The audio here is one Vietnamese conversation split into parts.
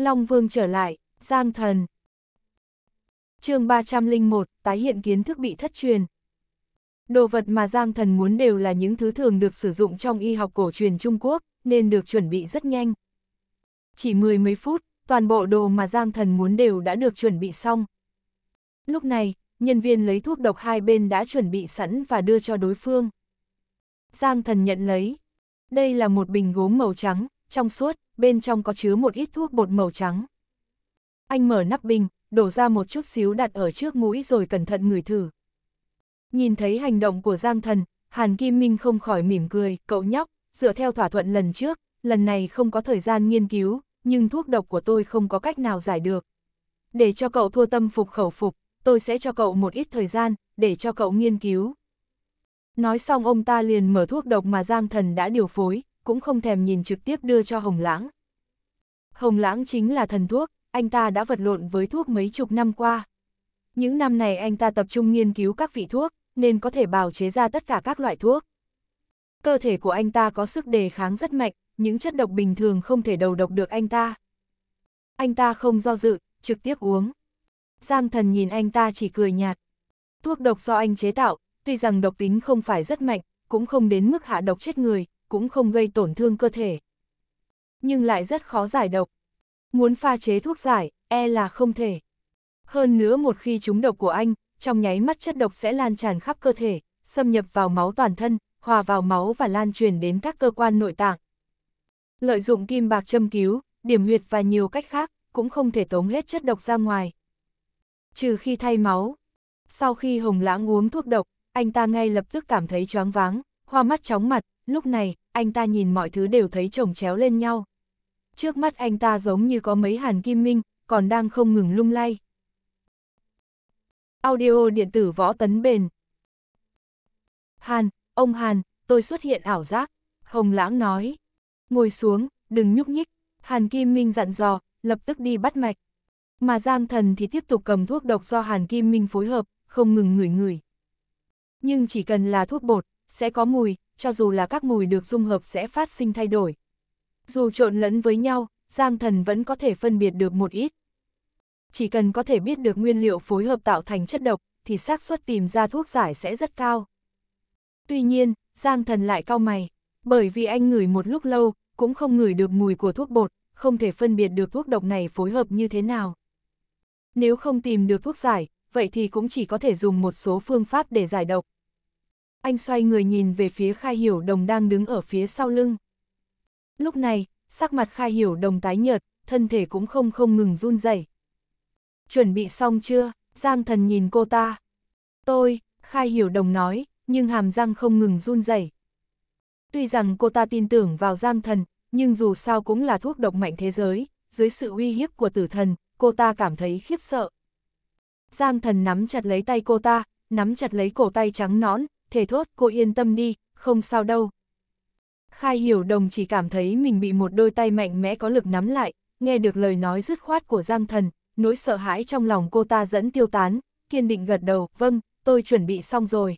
Long Vương trở lại, Giang Thần. chương 301, tái hiện kiến thức bị thất truyền. Đồ vật mà Giang Thần muốn đều là những thứ thường được sử dụng trong y học cổ truyền Trung Quốc, nên được chuẩn bị rất nhanh. Chỉ mười mấy phút, toàn bộ đồ mà Giang Thần muốn đều đã được chuẩn bị xong. Lúc này, nhân viên lấy thuốc độc hai bên đã chuẩn bị sẵn và đưa cho đối phương. Giang Thần nhận lấy. Đây là một bình gốm màu trắng, trong suốt, bên trong có chứa một ít thuốc bột màu trắng. Anh mở nắp bình, đổ ra một chút xíu đặt ở trước mũi rồi cẩn thận ngửi thử. Nhìn thấy hành động của Giang Thần, Hàn Kim Minh không khỏi mỉm cười, cậu nhóc, dựa theo thỏa thuận lần trước, lần này không có thời gian nghiên cứu, nhưng thuốc độc của tôi không có cách nào giải được. Để cho cậu thua tâm phục khẩu phục, tôi sẽ cho cậu một ít thời gian, để cho cậu nghiên cứu. Nói xong ông ta liền mở thuốc độc mà Giang Thần đã điều phối, cũng không thèm nhìn trực tiếp đưa cho Hồng Lãng. Hồng Lãng chính là thần thuốc, anh ta đã vật lộn với thuốc mấy chục năm qua. Những năm này anh ta tập trung nghiên cứu các vị thuốc, nên có thể bào chế ra tất cả các loại thuốc. Cơ thể của anh ta có sức đề kháng rất mạnh, những chất độc bình thường không thể đầu độc được anh ta. Anh ta không do dự, trực tiếp uống. Giang thần nhìn anh ta chỉ cười nhạt. Thuốc độc do anh chế tạo, tuy rằng độc tính không phải rất mạnh, cũng không đến mức hạ độc chết người, cũng không gây tổn thương cơ thể. Nhưng lại rất khó giải độc. Muốn pha chế thuốc giải, e là không thể. Hơn nữa một khi trúng độc của anh, trong nháy mắt chất độc sẽ lan tràn khắp cơ thể, xâm nhập vào máu toàn thân, hòa vào máu và lan truyền đến các cơ quan nội tạng. Lợi dụng kim bạc châm cứu, điểm huyệt và nhiều cách khác, cũng không thể tống hết chất độc ra ngoài. Trừ khi thay máu. Sau khi Hồng Lãng uống thuốc độc, anh ta ngay lập tức cảm thấy choáng váng, hoa mắt chóng mặt, lúc này, anh ta nhìn mọi thứ đều thấy chồng chéo lên nhau. Trước mắt anh ta giống như có mấy hàn kim minh, còn đang không ngừng lung lay. Audio điện tử võ tấn bền. Hàn, ông Hàn, tôi xuất hiện ảo giác. Hồng lãng nói. Ngồi xuống, đừng nhúc nhích. Hàn Kim Minh dặn dò, lập tức đi bắt mạch. Mà Giang Thần thì tiếp tục cầm thuốc độc do Hàn Kim Minh phối hợp, không ngừng ngửi ngửi. Nhưng chỉ cần là thuốc bột, sẽ có mùi, cho dù là các mùi được dung hợp sẽ phát sinh thay đổi. Dù trộn lẫn với nhau, Giang Thần vẫn có thể phân biệt được một ít. Chỉ cần có thể biết được nguyên liệu phối hợp tạo thành chất độc, thì xác suất tìm ra thuốc giải sẽ rất cao. Tuy nhiên, Giang Thần lại cau mày, bởi vì anh ngửi một lúc lâu, cũng không ngửi được mùi của thuốc bột, không thể phân biệt được thuốc độc này phối hợp như thế nào. Nếu không tìm được thuốc giải, vậy thì cũng chỉ có thể dùng một số phương pháp để giải độc anh xoay người nhìn về phía Khai Hiểu Đồng đang đứng ở phía sau lưng. Lúc này, sắc mặt Khai Hiểu Đồng tái nhợt, thân thể cũng không không ngừng run rẩy. Chuẩn bị xong chưa? Giang thần nhìn cô ta. Tôi, Khai Hiểu Đồng nói, nhưng hàm răng không ngừng run rẩy. Tuy rằng cô ta tin tưởng vào Giang thần, nhưng dù sao cũng là thuốc độc mạnh thế giới, dưới sự uy hiếp của tử thần, cô ta cảm thấy khiếp sợ. Giang thần nắm chặt lấy tay cô ta, nắm chặt lấy cổ tay trắng nõn, thề thốt cô yên tâm đi, không sao đâu. Khai hiểu đồng chỉ cảm thấy mình bị một đôi tay mạnh mẽ có lực nắm lại, nghe được lời nói dứt khoát của Giang Thần, nỗi sợ hãi trong lòng cô ta dẫn tiêu tán, kiên định gật đầu, vâng, tôi chuẩn bị xong rồi.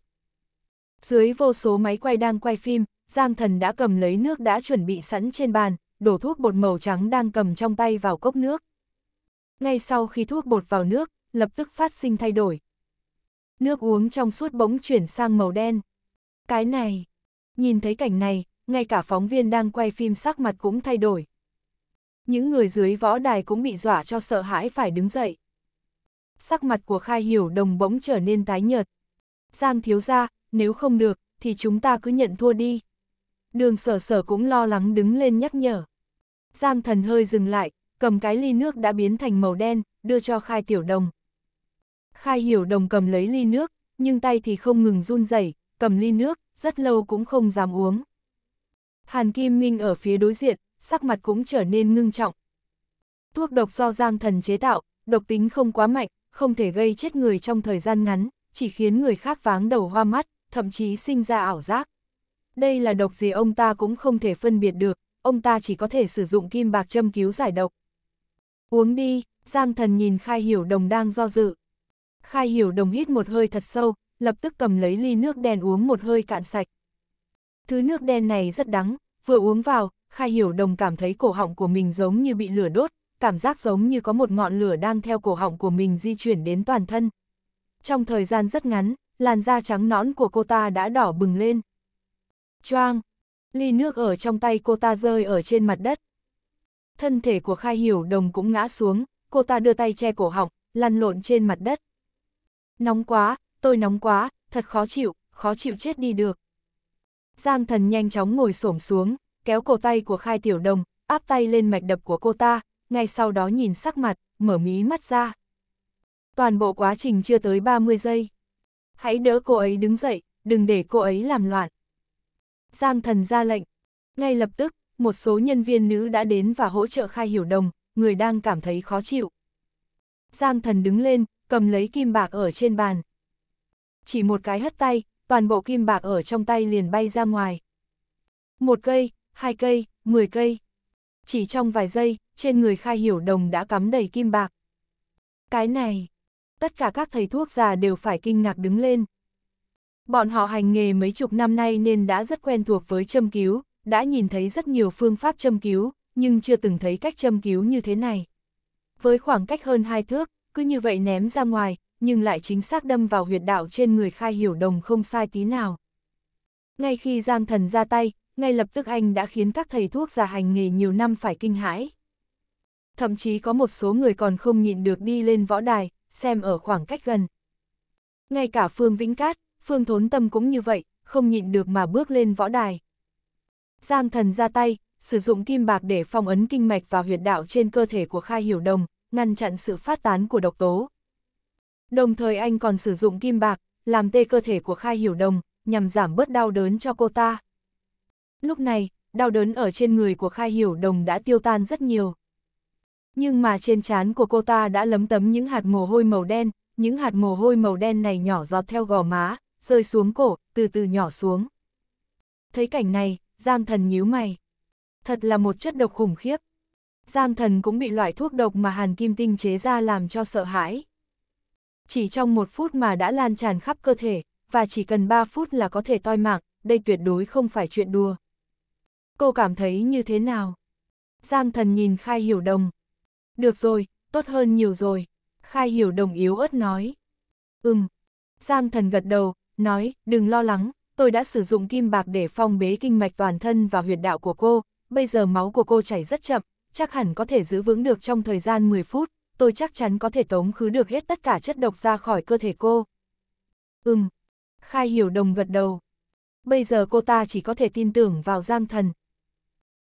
Dưới vô số máy quay đang quay phim, Giang Thần đã cầm lấy nước đã chuẩn bị sẵn trên bàn, đổ thuốc bột màu trắng đang cầm trong tay vào cốc nước. Ngay sau khi thuốc bột vào nước, lập tức phát sinh thay đổi, nước uống trong suốt bỗng chuyển sang màu đen. Cái này, nhìn thấy cảnh này, ngay cả phóng viên đang quay phim sắc mặt cũng thay đổi. Những người dưới võ đài cũng bị dọa cho sợ hãi phải đứng dậy. Sắc mặt của Khai Hiểu Đồng bỗng trở nên tái nhợt. Giang thiếu ra, nếu không được, thì chúng ta cứ nhận thua đi. Đường sở sở cũng lo lắng đứng lên nhắc nhở. Giang thần hơi dừng lại, cầm cái ly nước đã biến thành màu đen, đưa cho Khai Tiểu Đồng. Khai hiểu đồng cầm lấy ly nước, nhưng tay thì không ngừng run rẩy, cầm ly nước, rất lâu cũng không dám uống. Hàn Kim Minh ở phía đối diện, sắc mặt cũng trở nên ngưng trọng. Thuốc độc do Giang Thần chế tạo, độc tính không quá mạnh, không thể gây chết người trong thời gian ngắn, chỉ khiến người khác váng đầu hoa mắt, thậm chí sinh ra ảo giác. Đây là độc gì ông ta cũng không thể phân biệt được, ông ta chỉ có thể sử dụng kim bạc châm cứu giải độc. Uống đi, Giang Thần nhìn Khai Hiểu Đồng đang do dự. Khai hiểu đồng hít một hơi thật sâu, lập tức cầm lấy ly nước đen uống một hơi cạn sạch. Thứ nước đen này rất đắng, vừa uống vào, khai hiểu đồng cảm thấy cổ họng của mình giống như bị lửa đốt, cảm giác giống như có một ngọn lửa đang theo cổ họng của mình di chuyển đến toàn thân. Trong thời gian rất ngắn, làn da trắng nõn của cô ta đã đỏ bừng lên. Choang! Ly nước ở trong tay cô ta rơi ở trên mặt đất. Thân thể của khai hiểu đồng cũng ngã xuống, cô ta đưa tay che cổ họng, lăn lộn trên mặt đất. Nóng quá, tôi nóng quá, thật khó chịu, khó chịu chết đi được. Giang thần nhanh chóng ngồi xổm xuống, kéo cổ tay của khai tiểu đồng, áp tay lên mạch đập của cô ta, ngay sau đó nhìn sắc mặt, mở mí mắt ra. Toàn bộ quá trình chưa tới 30 giây. Hãy đỡ cô ấy đứng dậy, đừng để cô ấy làm loạn. Giang thần ra lệnh. Ngay lập tức, một số nhân viên nữ đã đến và hỗ trợ khai hiểu đồng, người đang cảm thấy khó chịu. Giang thần đứng lên, cầm lấy kim bạc ở trên bàn. Chỉ một cái hất tay, toàn bộ kim bạc ở trong tay liền bay ra ngoài. Một cây, hai cây, mười cây. Chỉ trong vài giây, trên người khai hiểu đồng đã cắm đầy kim bạc. Cái này, tất cả các thầy thuốc già đều phải kinh ngạc đứng lên. Bọn họ hành nghề mấy chục năm nay nên đã rất quen thuộc với châm cứu, đã nhìn thấy rất nhiều phương pháp châm cứu, nhưng chưa từng thấy cách châm cứu như thế này. Với khoảng cách hơn hai thước, cứ như vậy ném ra ngoài, nhưng lại chính xác đâm vào huyệt đạo trên người khai hiểu đồng không sai tí nào. Ngay khi Giang Thần ra tay, ngay lập tức anh đã khiến các thầy thuốc già hành nghề nhiều năm phải kinh hãi. Thậm chí có một số người còn không nhịn được đi lên võ đài, xem ở khoảng cách gần. Ngay cả Phương Vĩnh Cát, Phương Thốn Tâm cũng như vậy, không nhịn được mà bước lên võ đài. Giang Thần ra tay, sử dụng kim bạc để phong ấn kinh mạch và huyệt đạo trên cơ thể của Khai Hiểu Đồng, ngăn chặn sự phát tán của độc tố. Đồng thời anh còn sử dụng kim bạc, làm tê cơ thể của Khai Hiểu Đồng, nhằm giảm bớt đau đớn cho cô ta. Lúc này, đau đớn ở trên người của Khai Hiểu Đồng đã tiêu tan rất nhiều. Nhưng mà trên trán của cô ta đã lấm tấm những hạt mồ hôi màu đen, những hạt mồ hôi màu đen này nhỏ giọt theo gò má, rơi xuống cổ, từ từ nhỏ xuống. Thấy cảnh này, Giang Thần nhíu mày. Thật là một chất độc khủng khiếp. Giang thần cũng bị loại thuốc độc mà Hàn Kim Tinh chế ra làm cho sợ hãi. Chỉ trong một phút mà đã lan tràn khắp cơ thể, và chỉ cần ba phút là có thể toi mạng, đây tuyệt đối không phải chuyện đùa. Cô cảm thấy như thế nào? Giang thần nhìn Khai Hiểu Đồng. Được rồi, tốt hơn nhiều rồi. Khai Hiểu Đồng yếu ớt nói. Ừm. Giang thần gật đầu, nói, đừng lo lắng, tôi đã sử dụng kim bạc để phong bế kinh mạch toàn thân và huyệt đạo của cô, bây giờ máu của cô chảy rất chậm, chắc hẳn có thể giữ vững được trong thời gian 10 phút, tôi chắc chắn có thể tống khứ được hết tất cả chất độc ra khỏi cơ thể cô. Ừm, Khai Hiểu Đồng gật đầu. Bây giờ cô ta chỉ có thể tin tưởng vào Giang Thần.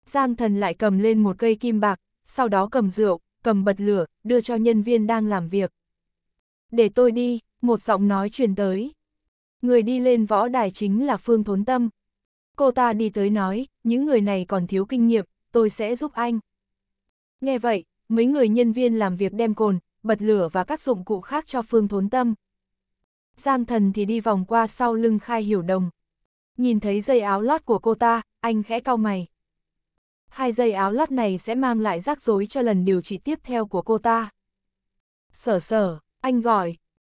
Giang Thần lại cầm lên một cây kim bạc, sau đó cầm rượu, cầm bật lửa, đưa cho nhân viên đang làm việc. Để tôi đi, một giọng nói truyền tới. Người đi lên võ đài chính là Phương Thốn Tâm. Cô ta đi tới nói, những người này còn thiếu kinh nghiệm, tôi sẽ giúp anh. Nghe vậy, mấy người nhân viên làm việc đem cồn, bật lửa và các dụng cụ khác cho Phương Thốn Tâm. Giang thần thì đi vòng qua sau lưng khai hiểu đồng. Nhìn thấy dây áo lót của cô ta, anh khẽ cau mày. Hai dây áo lót này sẽ mang lại rắc rối cho lần điều trị tiếp theo của cô ta. Sở sở, anh gọi.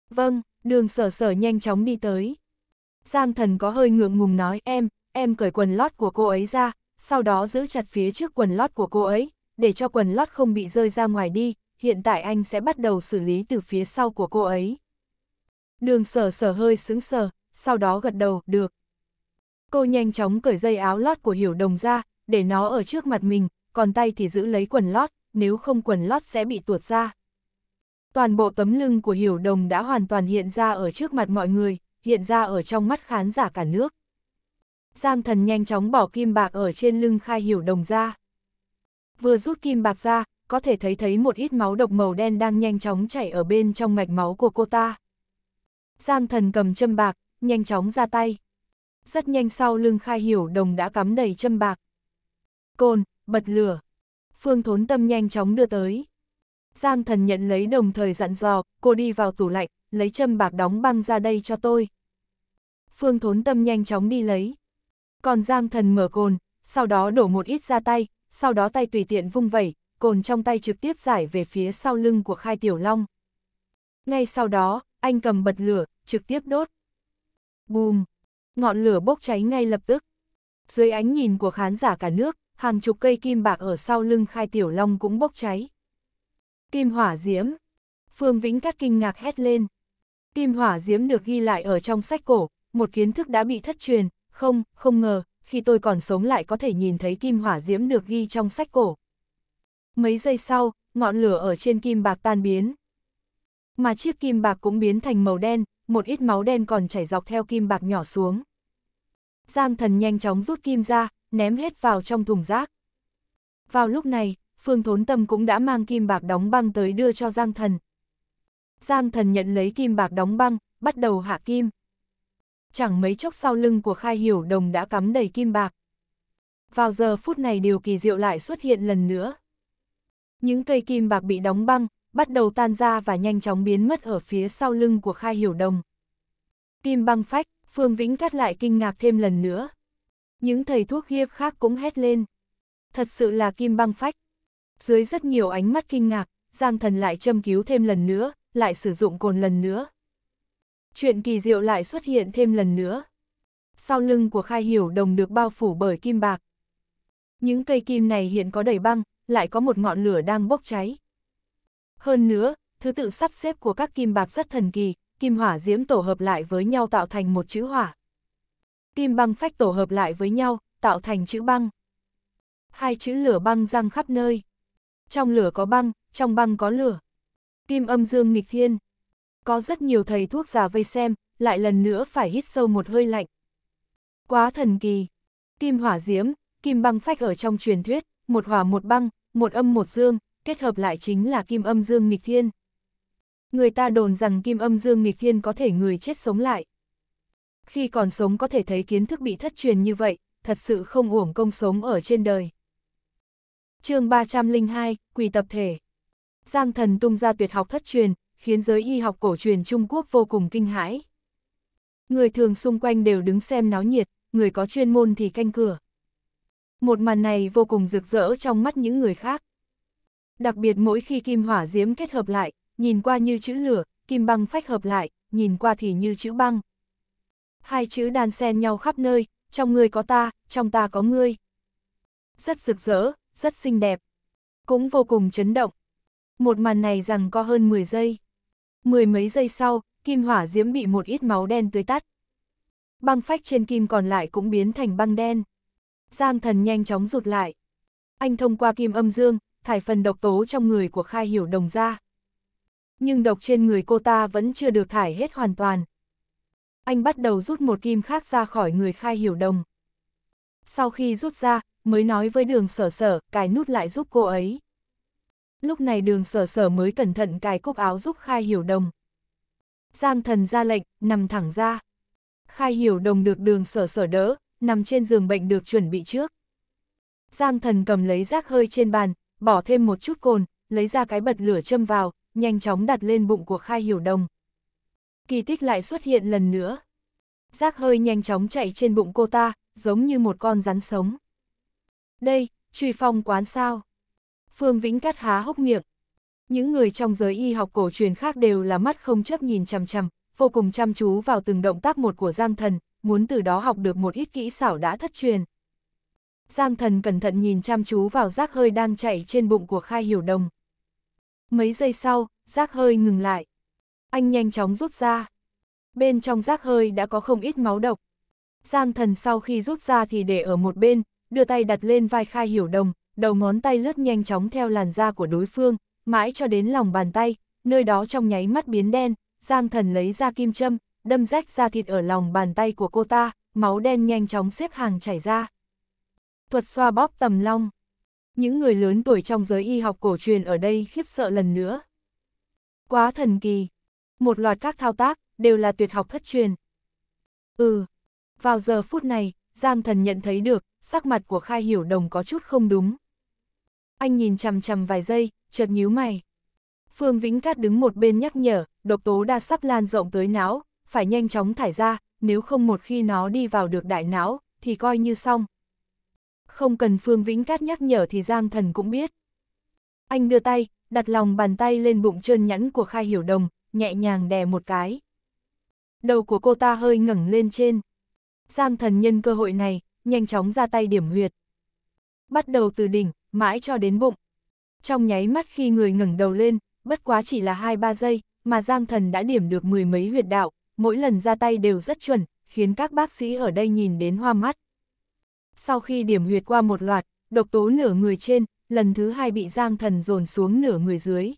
Vâng, đường sở sở nhanh chóng đi tới. Giang thần có hơi ngượng ngùng nói em, em cởi quần lót của cô ấy ra, sau đó giữ chặt phía trước quần lót của cô ấy, để cho quần lót không bị rơi ra ngoài đi, hiện tại anh sẽ bắt đầu xử lý từ phía sau của cô ấy. Đường sở sở hơi sững sờ, sau đó gật đầu, được. Cô nhanh chóng cởi dây áo lót của hiểu đồng ra, để nó ở trước mặt mình, còn tay thì giữ lấy quần lót, nếu không quần lót sẽ bị tuột ra. Toàn bộ tấm lưng của hiểu đồng đã hoàn toàn hiện ra ở trước mặt mọi người, hiện ra ở trong mắt khán giả cả nước. Giang thần nhanh chóng bỏ kim bạc ở trên lưng khai hiểu đồng ra. Vừa rút kim bạc ra, có thể thấy thấy một ít máu độc màu đen đang nhanh chóng chảy ở bên trong mạch máu của cô ta. Giang thần cầm châm bạc, nhanh chóng ra tay. Rất nhanh sau lưng khai hiểu đồng đã cắm đầy châm bạc. Côn, bật lửa. Phương thốn tâm nhanh chóng đưa tới. Giang thần nhận lấy đồng thời dặn dò, cô đi vào tủ lạnh, lấy châm bạc đóng băng ra đây cho tôi. Phương thốn tâm nhanh chóng đi lấy. Còn Giang thần mở cồn, sau đó đổ một ít ra tay, sau đó tay tùy tiện vung vẩy, cồn trong tay trực tiếp giải về phía sau lưng của Khai Tiểu Long. Ngay sau đó, anh cầm bật lửa, trực tiếp đốt. Bùm! Ngọn lửa bốc cháy ngay lập tức. Dưới ánh nhìn của khán giả cả nước, hàng chục cây kim bạc ở sau lưng Khai Tiểu Long cũng bốc cháy. Kim hỏa diễm! Phương Vĩnh Cát kinh ngạc hét lên. Kim hỏa diễm được ghi lại ở trong sách cổ, một kiến thức đã bị thất truyền, không, không ngờ, khi tôi còn sống lại có thể nhìn thấy kim hỏa diễm được ghi trong sách cổ. Mấy giây sau, ngọn lửa ở trên kim bạc tan biến. Mà chiếc kim bạc cũng biến thành màu đen, một ít máu đen còn chảy dọc theo kim bạc nhỏ xuống. Giang thần nhanh chóng rút kim ra, ném hết vào trong thùng rác. Vào lúc này, Phương Thốn Tâm cũng đã mang kim bạc đóng băng tới đưa cho Giang thần. Giang thần nhận lấy kim bạc đóng băng, bắt đầu hạ kim chẳng mấy chốc sau lưng của Khai Hiểu Đồng đã cắm đầy kim bạc. Vào giờ phút này điều kỳ diệu lại xuất hiện lần nữa. Những cây kim bạc bị đóng băng, bắt đầu tan ra và nhanh chóng biến mất ở phía sau lưng của Khai Hiểu Đồng. Kim băng phách, Phương Vĩnh cắt lại kinh ngạc thêm lần nữa. Những thầy thuốc hiếp khác cũng hét lên. Thật sự là kim băng phách. Dưới rất nhiều ánh mắt kinh ngạc, Giang Thần lại châm cứu thêm lần nữa, lại sử dụng cồn lần nữa chuyện kỳ diệu lại xuất hiện thêm lần nữa. Sau lưng của khai hiểu đồng được bao phủ bởi kim bạc. Những cây kim này hiện có đầy băng, lại có một ngọn lửa đang bốc cháy. Hơn nữa, thứ tự sắp xếp của các kim bạc rất thần kỳ, kim hỏa diễm tổ hợp lại với nhau tạo thành một chữ hỏa. Kim băng phách tổ hợp lại với nhau, tạo thành chữ băng. Hai chữ lửa băng răng khắp nơi. Trong lửa có băng, trong băng có lửa. Kim âm dương nghịch thiên có rất nhiều thầy thuốc già vây xem, lại lần nữa phải hít sâu một hơi lạnh. Quá thần kỳ! Kim hỏa diễm, kim băng phách ở trong truyền thuyết, một hỏa một băng, một âm một dương, kết hợp lại chính là kim âm dương nghịch thiên. Người ta đồn rằng kim âm dương nghịch thiên có thể người chết sống lại. Khi còn sống có thể thấy kiến thức bị thất truyền như vậy, thật sự không uổng công sống ở trên đời. chương 302, Quỳ tập thể Giang thần tung ra tuyệt học thất truyền, khiến giới y học cổ truyền Trung Quốc vô cùng kinh hãi. Người thường xung quanh đều đứng xem náo nhiệt, người có chuyên môn thì canh cửa. Một màn này vô cùng rực rỡ trong mắt những người khác. Đặc biệt mỗi khi kim hỏa diễm kết hợp lại, nhìn qua như chữ lửa, kim băng phách hợp lại, nhìn qua thì như chữ băng. Hai chữ đan xen nhau khắp nơi, trong ngươi có ta, trong ta có ngươi. Rất rực rỡ, rất xinh đẹp. Cũng vô cùng chấn động. Một màn này rằng có hơn 10 giây mười mấy giây sau, kim hỏa diễm bị một ít máu đen tưới tắt. Băng phách trên kim còn lại cũng biến thành băng đen. Giang thần nhanh chóng rụt lại. Anh thông qua kim âm dương, thải phần độc tố trong người của khai hiểu đồng ra. Nhưng độc trên người cô ta vẫn chưa được thải hết hoàn toàn. Anh bắt đầu rút một kim khác ra khỏi người khai hiểu đồng. Sau khi rút ra, mới nói với đường sở sở, cài nút lại giúp cô ấy lúc này đường sở sở mới cẩn thận cài cúc áo giúp khai hiểu đồng. giang thần ra lệnh, nằm thẳng ra. Khai hiểu đồng được đường sở sở đỡ, nằm trên giường bệnh được chuẩn bị trước. Giang thần cầm lấy rác hơi trên bàn, bỏ thêm một chút cồn, lấy ra cái bật lửa châm vào, nhanh chóng đặt lên bụng của khai hiểu đồng. Kỳ tích lại xuất hiện lần nữa. Rác hơi nhanh chóng chạy trên bụng cô ta, giống như một con rắn sống. Đây, truy phong quán sao? Phương Vĩnh Cát há hốc miệng. Những người trong giới y học cổ truyền khác đều là mắt không chấp nhìn chằm chằm, vô cùng chăm chú vào từng động tác một của Giang Thần, muốn từ đó học được một ít kỹ xảo đã thất truyền. Giang Thần cẩn thận nhìn chăm chú vào rác hơi đang chạy trên bụng của Khai Hiểu Đồng. Mấy giây sau, rác hơi ngừng lại. Anh nhanh chóng rút ra. Bên trong rác hơi đã có không ít máu độc. Giang Thần sau khi rút ra thì để ở một bên, đưa tay đặt lên vai Khai Hiểu Đồng, đầu ngón tay lướt nhanh chóng theo làn da của đối phương, mãi cho đến lòng bàn tay, nơi đó trong nháy mắt biến đen, Giang Thần lấy ra kim châm, đâm rách ra thịt ở lòng bàn tay của cô ta, máu đen nhanh chóng xếp hàng chảy ra. Thuật xoa bóp tầm long. Những người lớn tuổi trong giới y học cổ truyền ở đây khiếp sợ lần nữa. Quá thần kỳ. Một loạt các thao tác đều là tuyệt học thất truyền. Ừ. Vào giờ phút này, Giang Thần nhận thấy được, sắc mặt của Khai Hiểu Đồng có chút không đúng. Anh nhìn chằm chằm vài giây, chợt nhíu mày. Phương Vĩnh Cát đứng một bên nhắc nhở, độc tố đa sắp lan rộng tới não, phải nhanh chóng thải ra, nếu không một khi nó đi vào được đại não, thì coi như xong. Không cần Phương Vĩnh Cát nhắc nhở thì Giang Thần cũng biết. Anh đưa tay, đặt lòng bàn tay lên bụng trơn nhẵn của Khai Hiểu Đồng, nhẹ nhàng đè một cái. Đầu của cô ta hơi ngẩng lên trên. Giang Thần nhân cơ hội này, nhanh chóng ra tay điểm huyệt. Bắt đầu từ đỉnh, mãi cho đến bụng. Trong nháy mắt khi người ngẩng đầu lên, bất quá chỉ là 2-3 giây, mà Giang Thần đã điểm được mười mấy huyệt đạo, mỗi lần ra tay đều rất chuẩn, khiến các bác sĩ ở đây nhìn đến hoa mắt. Sau khi điểm huyệt qua một loạt, độc tố nửa người trên, lần thứ hai bị Giang Thần dồn xuống nửa người dưới.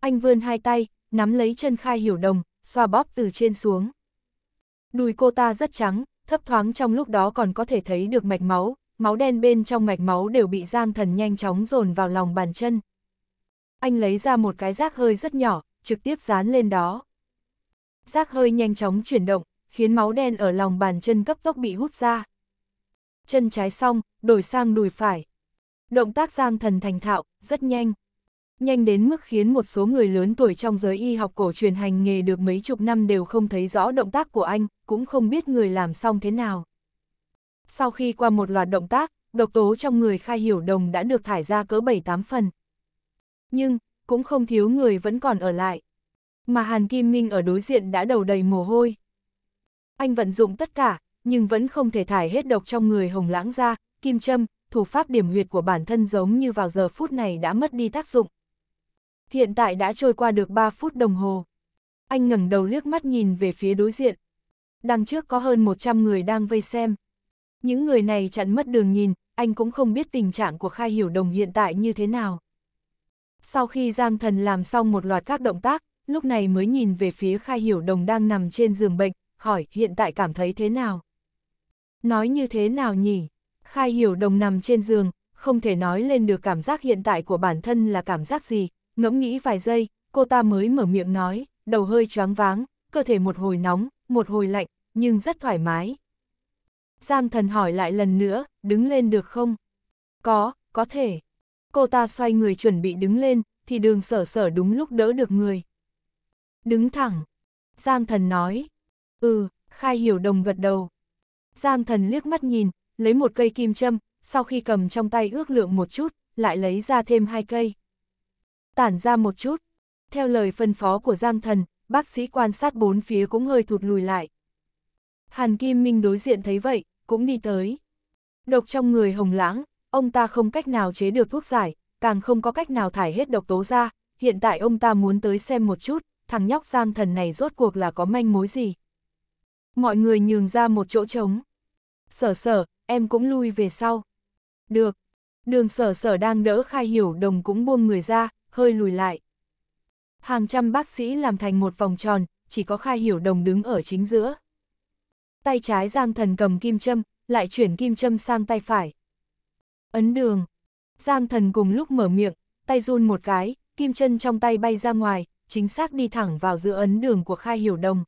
Anh vươn hai tay, nắm lấy chân khai hiểu đồng, xoa bóp từ trên xuống. Đùi cô ta rất trắng, thấp thoáng trong lúc đó còn có thể thấy được mạch máu, máu đen bên trong mạch máu đều bị Giang Thần nhanh chóng dồn vào lòng bàn chân. Anh lấy ra một cái rác hơi rất nhỏ, trực tiếp dán lên đó. Rác hơi nhanh chóng chuyển động, khiến máu đen ở lòng bàn chân cấp tốc bị hút ra. Chân trái xong, đổi sang đùi phải. Động tác Giang Thần thành thạo, rất nhanh. Nhanh đến mức khiến một số người lớn tuổi trong giới y học cổ truyền hành nghề được mấy chục năm đều không thấy rõ động tác của anh, cũng không biết người làm xong thế nào sau khi qua một loạt động tác, độc tố trong người khai hiểu đồng đã được thải ra cỡ 7-8 phần. Nhưng, cũng không thiếu người vẫn còn ở lại. Mà Hàn Kim Minh ở đối diện đã đầu đầy mồ hôi. Anh vận dụng tất cả, nhưng vẫn không thể thải hết độc trong người hồng lãng ra, kim châm, thủ pháp điểm huyệt của bản thân giống như vào giờ phút này đã mất đi tác dụng. Hiện tại đã trôi qua được 3 phút đồng hồ. Anh ngẩng đầu liếc mắt nhìn về phía đối diện. Đằng trước có hơn 100 người đang vây xem. Những người này chặn mất đường nhìn, anh cũng không biết tình trạng của Khai Hiểu Đồng hiện tại như thế nào. Sau khi Giang Thần làm xong một loạt các động tác, lúc này mới nhìn về phía Khai Hiểu Đồng đang nằm trên giường bệnh, hỏi hiện tại cảm thấy thế nào. Nói như thế nào nhỉ? Khai Hiểu Đồng nằm trên giường, không thể nói lên được cảm giác hiện tại của bản thân là cảm giác gì, ngẫm nghĩ vài giây, cô ta mới mở miệng nói, đầu hơi choáng váng, cơ thể một hồi nóng, một hồi lạnh, nhưng rất thoải mái, Giang thần hỏi lại lần nữa, đứng lên được không? Có, có thể. Cô ta xoay người chuẩn bị đứng lên, thì đường sở sở đúng lúc đỡ được người. Đứng thẳng. Giang thần nói. Ừ, khai hiểu đồng gật đầu. Giang thần liếc mắt nhìn, lấy một cây kim châm, sau khi cầm trong tay ước lượng một chút, lại lấy ra thêm hai cây. Tản ra một chút. Theo lời phân phó của Giang thần, bác sĩ quan sát bốn phía cũng hơi thụt lùi lại, Hàn Kim Minh đối diện thấy vậy, cũng đi tới. Độc trong người hồng lãng, ông ta không cách nào chế được thuốc giải, càng không có cách nào thải hết độc tố ra, hiện tại ông ta muốn tới xem một chút, thằng nhóc giang thần này rốt cuộc là có manh mối gì. Mọi người nhường ra một chỗ trống. Sở sở, em cũng lui về sau. Được. Đường sở sở đang đỡ khai hiểu đồng cũng buông người ra, hơi lùi lại. Hàng trăm bác sĩ làm thành một vòng tròn, chỉ có khai hiểu đồng đứng ở chính giữa tay trái Giang Thần cầm kim châm, lại chuyển kim châm sang tay phải. Ấn đường. Giang Thần cùng lúc mở miệng, tay run một cái, kim chân trong tay bay ra ngoài, chính xác đi thẳng vào giữa ấn đường của Khai Hiểu Đồng.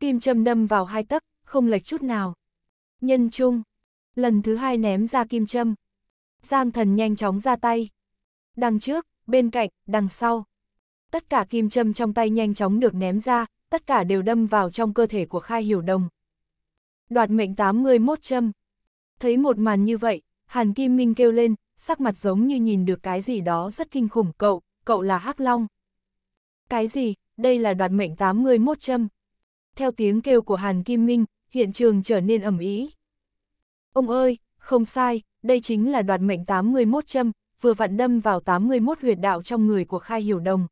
Kim châm đâm vào hai tấc, không lệch chút nào. Nhân trung. Lần thứ hai ném ra kim châm. Giang Thần nhanh chóng ra tay. Đằng trước, bên cạnh, đằng sau. Tất cả kim châm trong tay nhanh chóng được ném ra, tất cả đều đâm vào trong cơ thể của Khai Hiểu Đồng đoạt mệnh 81 châm. Thấy một màn như vậy, Hàn Kim Minh kêu lên, sắc mặt giống như nhìn được cái gì đó rất kinh khủng cậu, cậu là Hắc Long. Cái gì, đây là đoạt mệnh 81 châm. Theo tiếng kêu của Hàn Kim Minh, hiện trường trở nên ẩm ý. Ông ơi, không sai, đây chính là đoạt mệnh 81 châm, vừa vặn đâm vào 81 huyệt đạo trong người của Khai Hiểu Đồng.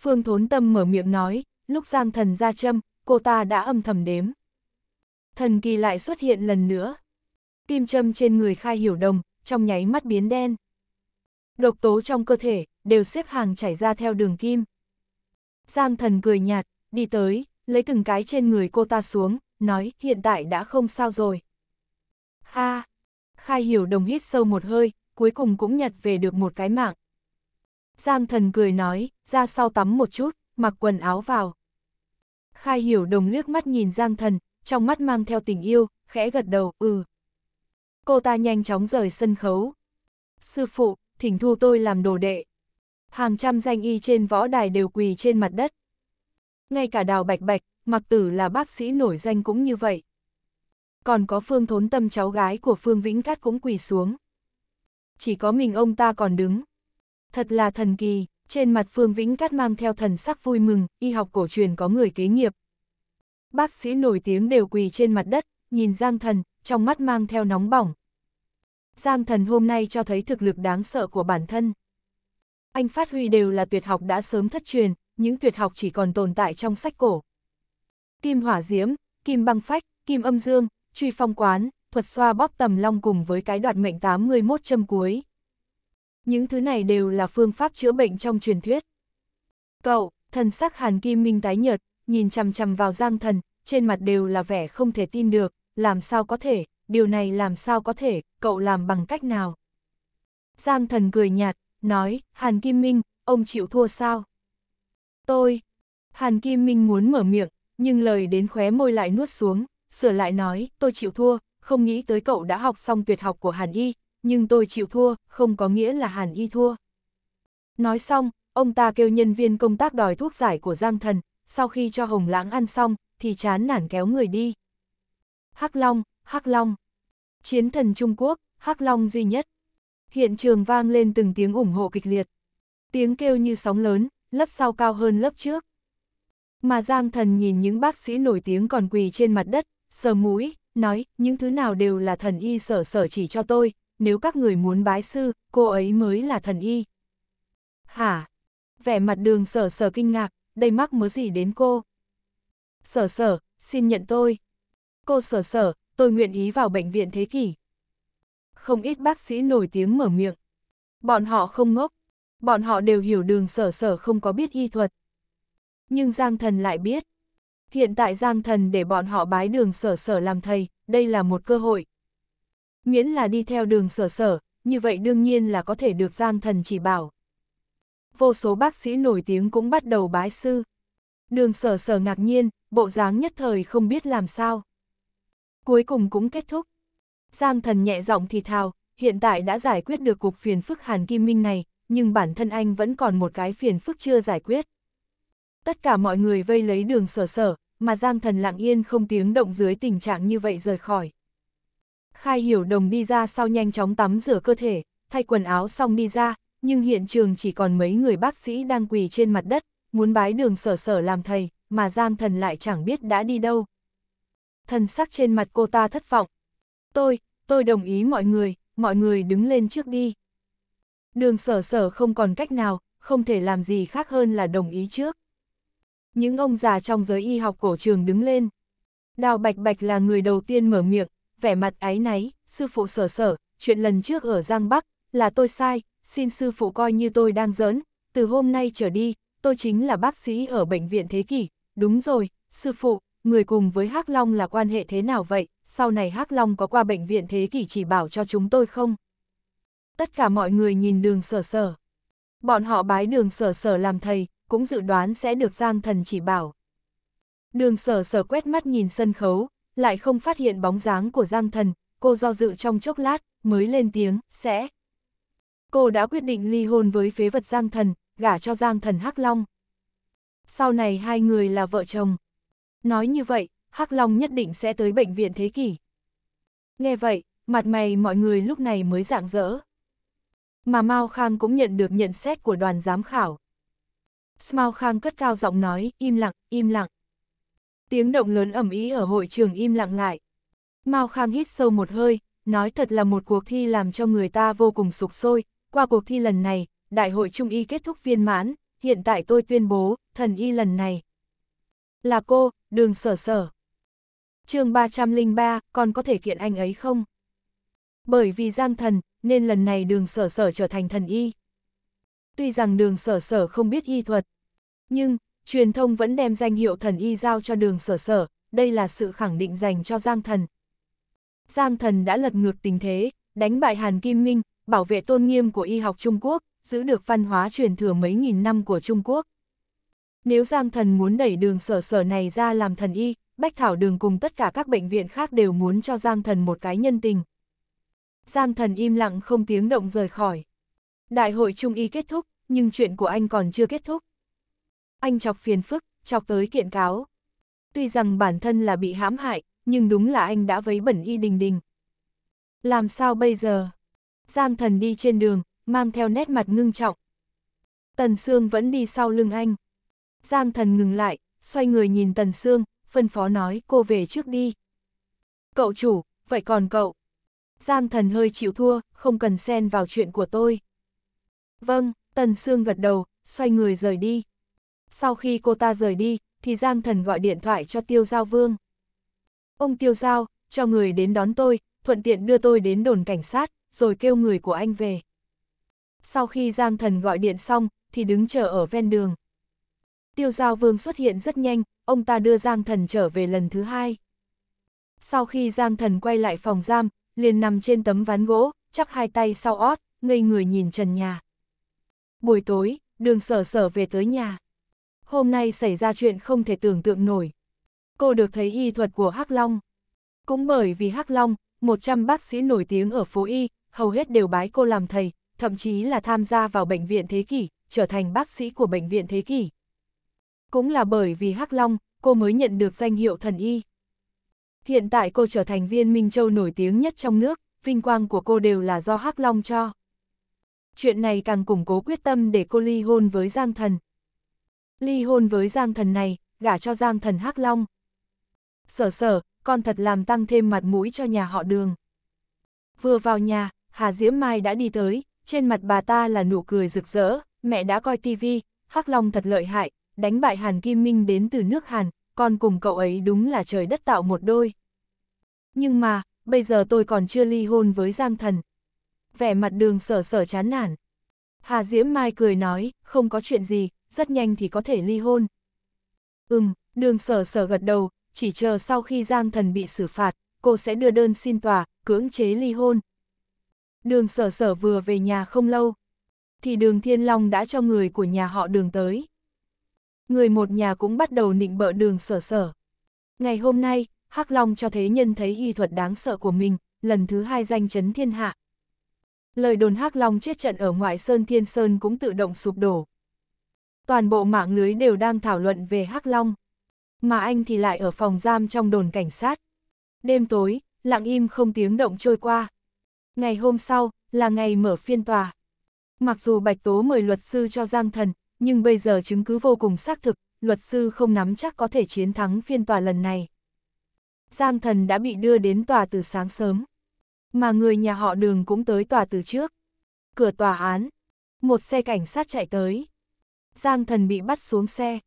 Phương Thốn Tâm mở miệng nói, lúc Giang Thần ra châm, cô ta đã âm thầm đếm thần kỳ lại xuất hiện lần nữa. Kim châm trên người khai hiểu đồng, trong nháy mắt biến đen. Độc tố trong cơ thể, đều xếp hàng chảy ra theo đường kim. Giang thần cười nhạt, đi tới, lấy từng cái trên người cô ta xuống, nói hiện tại đã không sao rồi. Ha! À, khai hiểu đồng hít sâu một hơi, cuối cùng cũng nhặt về được một cái mạng. Giang thần cười nói, ra sau tắm một chút, mặc quần áo vào. Khai hiểu đồng liếc mắt nhìn Giang thần, trong mắt mang theo tình yêu, khẽ gật đầu, ừ. Cô ta nhanh chóng rời sân khấu. Sư phụ, thỉnh thu tôi làm đồ đệ. Hàng trăm danh y trên võ đài đều quỳ trên mặt đất. Ngay cả đào bạch bạch, mặc tử là bác sĩ nổi danh cũng như vậy. Còn có phương thốn tâm cháu gái của phương vĩnh cát cũng quỳ xuống. Chỉ có mình ông ta còn đứng. Thật là thần kỳ, trên mặt phương vĩnh cát mang theo thần sắc vui mừng, y học cổ truyền có người kế nghiệp, Bác sĩ nổi tiếng đều quỳ trên mặt đất, nhìn Giang Thần, trong mắt mang theo nóng bỏng. Giang Thần hôm nay cho thấy thực lực đáng sợ của bản thân. Anh phát huy đều là tuyệt học đã sớm thất truyền, những tuyệt học chỉ còn tồn tại trong sách cổ. Kim hỏa diễm, kim băng phách, kim âm dương, truy phong quán, thuật xoa bóp tầm long cùng với cái đoạt mệnh 81 châm cuối. Những thứ này đều là phương pháp chữa bệnh trong truyền thuyết. Cậu, thần sắc Hàn Kim Minh tái nhợt, nhìn chằm chằm vào Giang Thần, trên mặt đều là vẻ không thể tin được, làm sao có thể, điều này làm sao có thể, cậu làm bằng cách nào. Giang Thần cười nhạt, nói, Hàn Kim Minh, ông chịu thua sao? Tôi, Hàn Kim Minh muốn mở miệng, nhưng lời đến khóe môi lại nuốt xuống, sửa lại nói, tôi chịu thua, không nghĩ tới cậu đã học xong tuyệt học của Hàn Y, nhưng tôi chịu thua, không có nghĩa là Hàn Y thua. Nói xong, ông ta kêu nhân viên công tác đòi thuốc giải của Giang Thần, sau khi cho Hồng Lãng ăn xong, thì chán nản kéo người đi. Hắc Long, Hắc Long. Chiến thần Trung Quốc, Hắc Long duy nhất. Hiện trường vang lên từng tiếng ủng hộ kịch liệt. Tiếng kêu như sóng lớn, lớp sau cao hơn lớp trước. Mà Giang thần nhìn những bác sĩ nổi tiếng còn quỳ trên mặt đất, sờ mũi, nói, những thứ nào đều là thần y sở sở chỉ cho tôi, nếu các người muốn bái sư, cô ấy mới là thần y. Hả? Vẻ mặt đường sở sở kinh ngạc, đây mắc mớ gì đến cô. Sở sở, xin nhận tôi. Cô sở sở, tôi nguyện ý vào bệnh viện thế kỷ. Không ít bác sĩ nổi tiếng mở miệng. Bọn họ không ngốc, bọn họ đều hiểu đường sở sở không có biết y thuật. Nhưng Giang Thần lại biết. Hiện tại Giang Thần để bọn họ bái đường sở sở làm thầy, đây là một cơ hội. Miễn là đi theo đường sở sở, như vậy đương nhiên là có thể được Giang Thần chỉ bảo vô số bác sĩ nổi tiếng cũng bắt đầu bái sư. Đường sở sở ngạc nhiên, bộ dáng nhất thời không biết làm sao. Cuối cùng cũng kết thúc. Giang thần nhẹ giọng thì thào, hiện tại đã giải quyết được cuộc phiền phức Hàn Kim Minh này, nhưng bản thân anh vẫn còn một cái phiền phức chưa giải quyết. Tất cả mọi người vây lấy đường sở sở, mà Giang thần lặng yên không tiếng động dưới tình trạng như vậy rời khỏi. Khai hiểu đồng đi ra sau nhanh chóng tắm rửa cơ thể, thay quần áo xong đi ra, nhưng hiện trường chỉ còn mấy người bác sĩ đang quỳ trên mặt đất, muốn bái đường sở sở làm thầy, mà Giang thần lại chẳng biết đã đi đâu. Thần sắc trên mặt cô ta thất vọng. Tôi, tôi đồng ý mọi người, mọi người đứng lên trước đi. Đường sở sở không còn cách nào, không thể làm gì khác hơn là đồng ý trước. Những ông già trong giới y học cổ trường đứng lên. Đào Bạch Bạch là người đầu tiên mở miệng, vẻ mặt áy náy, sư phụ sở sở, chuyện lần trước ở Giang Bắc, là tôi sai, xin sư phụ coi như tôi đang giỡn, từ hôm nay trở đi, tôi chính là bác sĩ ở bệnh viện thế kỷ, đúng rồi, sư phụ, người cùng với Hắc Long là quan hệ thế nào vậy, sau này Hắc Long có qua bệnh viện thế kỷ chỉ bảo cho chúng tôi không? Tất cả mọi người nhìn đường sở sở. Bọn họ bái đường sở sở làm thầy, cũng dự đoán sẽ được Giang Thần chỉ bảo. Đường sở sở quét mắt nhìn sân khấu, lại không phát hiện bóng dáng của Giang Thần, cô do dự trong chốc lát, mới lên tiếng, sẽ cô đã quyết định ly hôn với phế vật Giang Thần, gả cho Giang Thần Hắc Long. Sau này hai người là vợ chồng. Nói như vậy, Hắc Long nhất định sẽ tới bệnh viện thế kỷ. Nghe vậy, mặt mày mọi người lúc này mới rạng rỡ. Mà Mao Khang cũng nhận được nhận xét của đoàn giám khảo. Mao Khang cất cao giọng nói, im lặng, im lặng. Tiếng động lớn ẩm ý ở hội trường im lặng lại. Mao Khang hít sâu một hơi, nói thật là một cuộc thi làm cho người ta vô cùng sục sôi, qua cuộc thi lần này, Đại hội Trung y kết thúc viên mãn, hiện tại tôi tuyên bố, thần y lần này. Là cô, đường sở sở. chương 303, còn có thể kiện anh ấy không? Bởi vì giang thần, nên lần này đường sở sở trở thành thần y. Tuy rằng đường sở sở không biết y thuật, nhưng, truyền thông vẫn đem danh hiệu thần y giao cho đường sở sở, đây là sự khẳng định dành cho giang thần. Giang thần đã lật ngược tình thế, đánh bại Hàn Kim Minh, bảo vệ tôn nghiêm của y học Trung Quốc, giữ được văn hóa truyền thừa mấy nghìn năm của Trung Quốc. Nếu Giang Thần muốn đẩy đường sở sở này ra làm thần y, Bách Thảo Đường cùng tất cả các bệnh viện khác đều muốn cho Giang Thần một cái nhân tình. Giang Thần im lặng không tiếng động rời khỏi. Đại hội Trung y kết thúc, nhưng chuyện của anh còn chưa kết thúc. Anh chọc phiền phức, chọc tới kiện cáo. Tuy rằng bản thân là bị hãm hại, nhưng đúng là anh đã vấy bẩn y đình đình. Làm sao bây giờ? Giang thần đi trên đường, mang theo nét mặt ngưng trọng. Tần Sương vẫn đi sau lưng anh. Giang thần ngừng lại, xoay người nhìn Tần Sương, phân phó nói cô về trước đi. Cậu chủ, vậy còn cậu? Giang thần hơi chịu thua, không cần xen vào chuyện của tôi. Vâng, Tần Sương gật đầu, xoay người rời đi. Sau khi cô ta rời đi, thì Giang thần gọi điện thoại cho Tiêu Giao Vương. Ông Tiêu Giao, cho người đến đón tôi, thuận tiện đưa tôi đến đồn cảnh sát rồi kêu người của anh về. Sau khi Giang Thần gọi điện xong, thì đứng chờ ở ven đường. Tiêu Giao Vương xuất hiện rất nhanh, ông ta đưa Giang Thần trở về lần thứ hai. Sau khi Giang Thần quay lại phòng giam, liền nằm trên tấm ván gỗ, chắp hai tay sau ót, ngây người nhìn trần nhà. Buổi tối, đường sở sở về tới nhà. Hôm nay xảy ra chuyện không thể tưởng tượng nổi. Cô được thấy y thuật của Hắc Long. Cũng bởi vì Hắc Long, 100 bác sĩ nổi tiếng ở phố Y, hầu hết đều bái cô làm thầy, thậm chí là tham gia vào bệnh viện thế kỷ, trở thành bác sĩ của bệnh viện thế kỷ. Cũng là bởi vì Hắc Long, cô mới nhận được danh hiệu thần y. Hiện tại cô trở thành viên Minh Châu nổi tiếng nhất trong nước, vinh quang của cô đều là do Hắc Long cho. Chuyện này càng củng cố quyết tâm để cô ly hôn với Giang Thần. Ly hôn với Giang Thần này, gả cho Giang Thần Hắc Long. Sở sở, con thật làm tăng thêm mặt mũi cho nhà họ đường. Vừa vào nhà, Hà Diễm Mai đã đi tới, trên mặt bà ta là nụ cười rực rỡ, mẹ đã coi tivi, Hắc Long thật lợi hại, đánh bại Hàn Kim Minh đến từ nước Hàn, con cùng cậu ấy đúng là trời đất tạo một đôi. Nhưng mà, bây giờ tôi còn chưa ly hôn với Giang Thần. Vẻ mặt đường sở sở chán nản. Hà Diễm Mai cười nói, không có chuyện gì, rất nhanh thì có thể ly hôn. Ừm, đường sở sở gật đầu, chỉ chờ sau khi Giang Thần bị xử phạt, cô sẽ đưa đơn xin tòa, cưỡng chế ly hôn đường sở sở vừa về nhà không lâu, thì đường Thiên Long đã cho người của nhà họ đường tới. Người một nhà cũng bắt đầu nịnh bợ đường sở sở. Ngày hôm nay, Hắc Long cho thế nhân thấy y thuật đáng sợ của mình, lần thứ hai danh chấn thiên hạ. Lời đồn Hắc Long chết trận ở ngoại Sơn Thiên Sơn cũng tự động sụp đổ. Toàn bộ mạng lưới đều đang thảo luận về Hắc Long. Mà anh thì lại ở phòng giam trong đồn cảnh sát. Đêm tối, lặng im không tiếng động trôi qua. Ngày hôm sau, là ngày mở phiên tòa. Mặc dù Bạch Tố mời luật sư cho Giang Thần, nhưng bây giờ chứng cứ vô cùng xác thực, luật sư không nắm chắc có thể chiến thắng phiên tòa lần này. Giang Thần đã bị đưa đến tòa từ sáng sớm, mà người nhà họ đường cũng tới tòa từ trước. Cửa tòa án, một xe cảnh sát chạy tới. Giang Thần bị bắt xuống xe.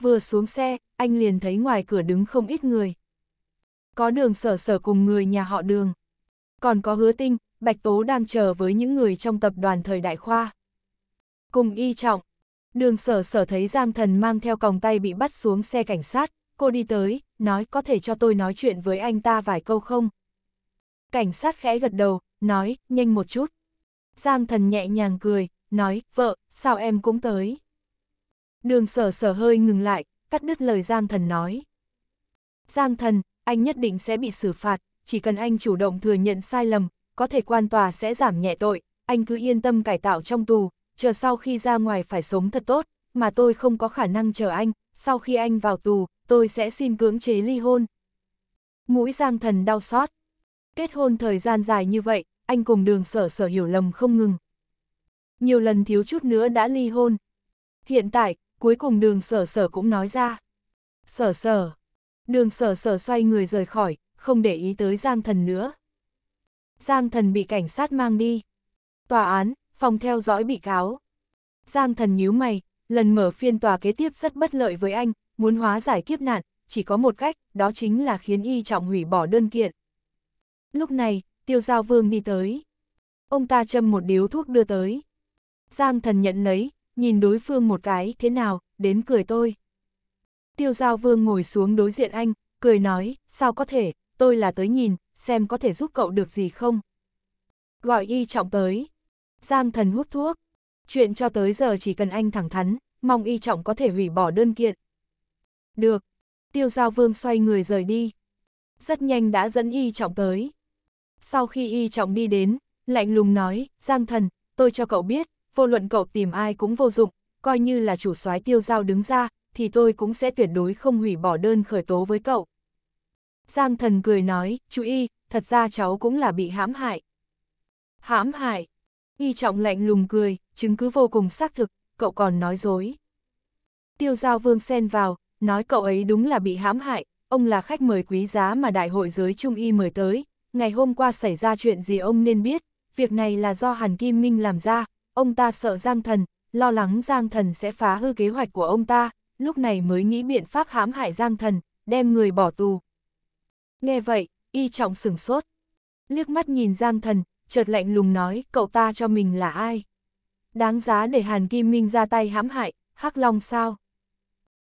Vừa xuống xe, anh liền thấy ngoài cửa đứng không ít người. Có đường sở sở cùng người nhà họ đường. Còn có hứa tinh, Bạch Tố đang chờ với những người trong tập đoàn thời đại khoa. Cùng y trọng, đường sở sở thấy Giang Thần mang theo còng tay bị bắt xuống xe cảnh sát, cô đi tới, nói có thể cho tôi nói chuyện với anh ta vài câu không? Cảnh sát khẽ gật đầu, nói, nhanh một chút. Giang Thần nhẹ nhàng cười, nói, vợ, sao em cũng tới? Đường sở sở hơi ngừng lại, cắt đứt lời Giang Thần nói. Giang Thần, anh nhất định sẽ bị xử phạt, chỉ cần anh chủ động thừa nhận sai lầm, có thể quan tòa sẽ giảm nhẹ tội, anh cứ yên tâm cải tạo trong tù, chờ sau khi ra ngoài phải sống thật tốt, mà tôi không có khả năng chờ anh, sau khi anh vào tù, tôi sẽ xin cưỡng chế ly hôn. Mũi Giang Thần đau xót. Kết hôn thời gian dài như vậy, anh cùng đường sở sở hiểu lầm không ngừng. Nhiều lần thiếu chút nữa đã ly hôn. Hiện tại, cuối cùng đường sở sở cũng nói ra. Sở sở. Đường sở sở xoay người rời khỏi, không để ý tới Giang Thần nữa. Giang Thần bị cảnh sát mang đi. Tòa án, phòng theo dõi bị cáo. Giang Thần nhíu mày, lần mở phiên tòa kế tiếp rất bất lợi với anh, muốn hóa giải kiếp nạn, chỉ có một cách, đó chính là khiến y trọng hủy bỏ đơn kiện. Lúc này, tiêu giao vương đi tới. Ông ta châm một điếu thuốc đưa tới. Giang thần nhận lấy, nhìn đối phương một cái, thế nào, đến cười tôi. Tiêu giao vương ngồi xuống đối diện anh, cười nói, sao có thể, tôi là tới nhìn, xem có thể giúp cậu được gì không. Gọi y trọng tới. Giang thần hút thuốc. Chuyện cho tới giờ chỉ cần anh thẳng thắn, mong y trọng có thể hủy bỏ đơn kiện. Được. Tiêu giao vương xoay người rời đi. Rất nhanh đã dẫn y trọng tới. Sau khi y trọng đi đến, lạnh lùng nói, Giang thần, tôi cho cậu biết, vô luận cậu tìm ai cũng vô dụng, coi như là chủ soái tiêu giao đứng ra, thì tôi cũng sẽ tuyệt đối không hủy bỏ đơn khởi tố với cậu. Giang thần cười nói, chú y, thật ra cháu cũng là bị hãm hại. Hãm hại? Y trọng lạnh lùng cười, chứng cứ vô cùng xác thực, cậu còn nói dối. Tiêu giao vương xen vào, nói cậu ấy đúng là bị hãm hại, ông là khách mời quý giá mà đại hội giới trung y mời tới, ngày hôm qua xảy ra chuyện gì ông nên biết, việc này là do Hàn Kim Minh làm ra, ông ta sợ Giang Thần, lo lắng Giang Thần sẽ phá hư kế hoạch của ông ta, lúc này mới nghĩ biện pháp hãm hại Giang Thần, đem người bỏ tù, Nghe vậy, y trọng sửng sốt. Liếc mắt nhìn Giang Thần, chợt lạnh lùng nói cậu ta cho mình là ai. Đáng giá để Hàn Kim Minh ra tay hãm hại, Hắc Long sao?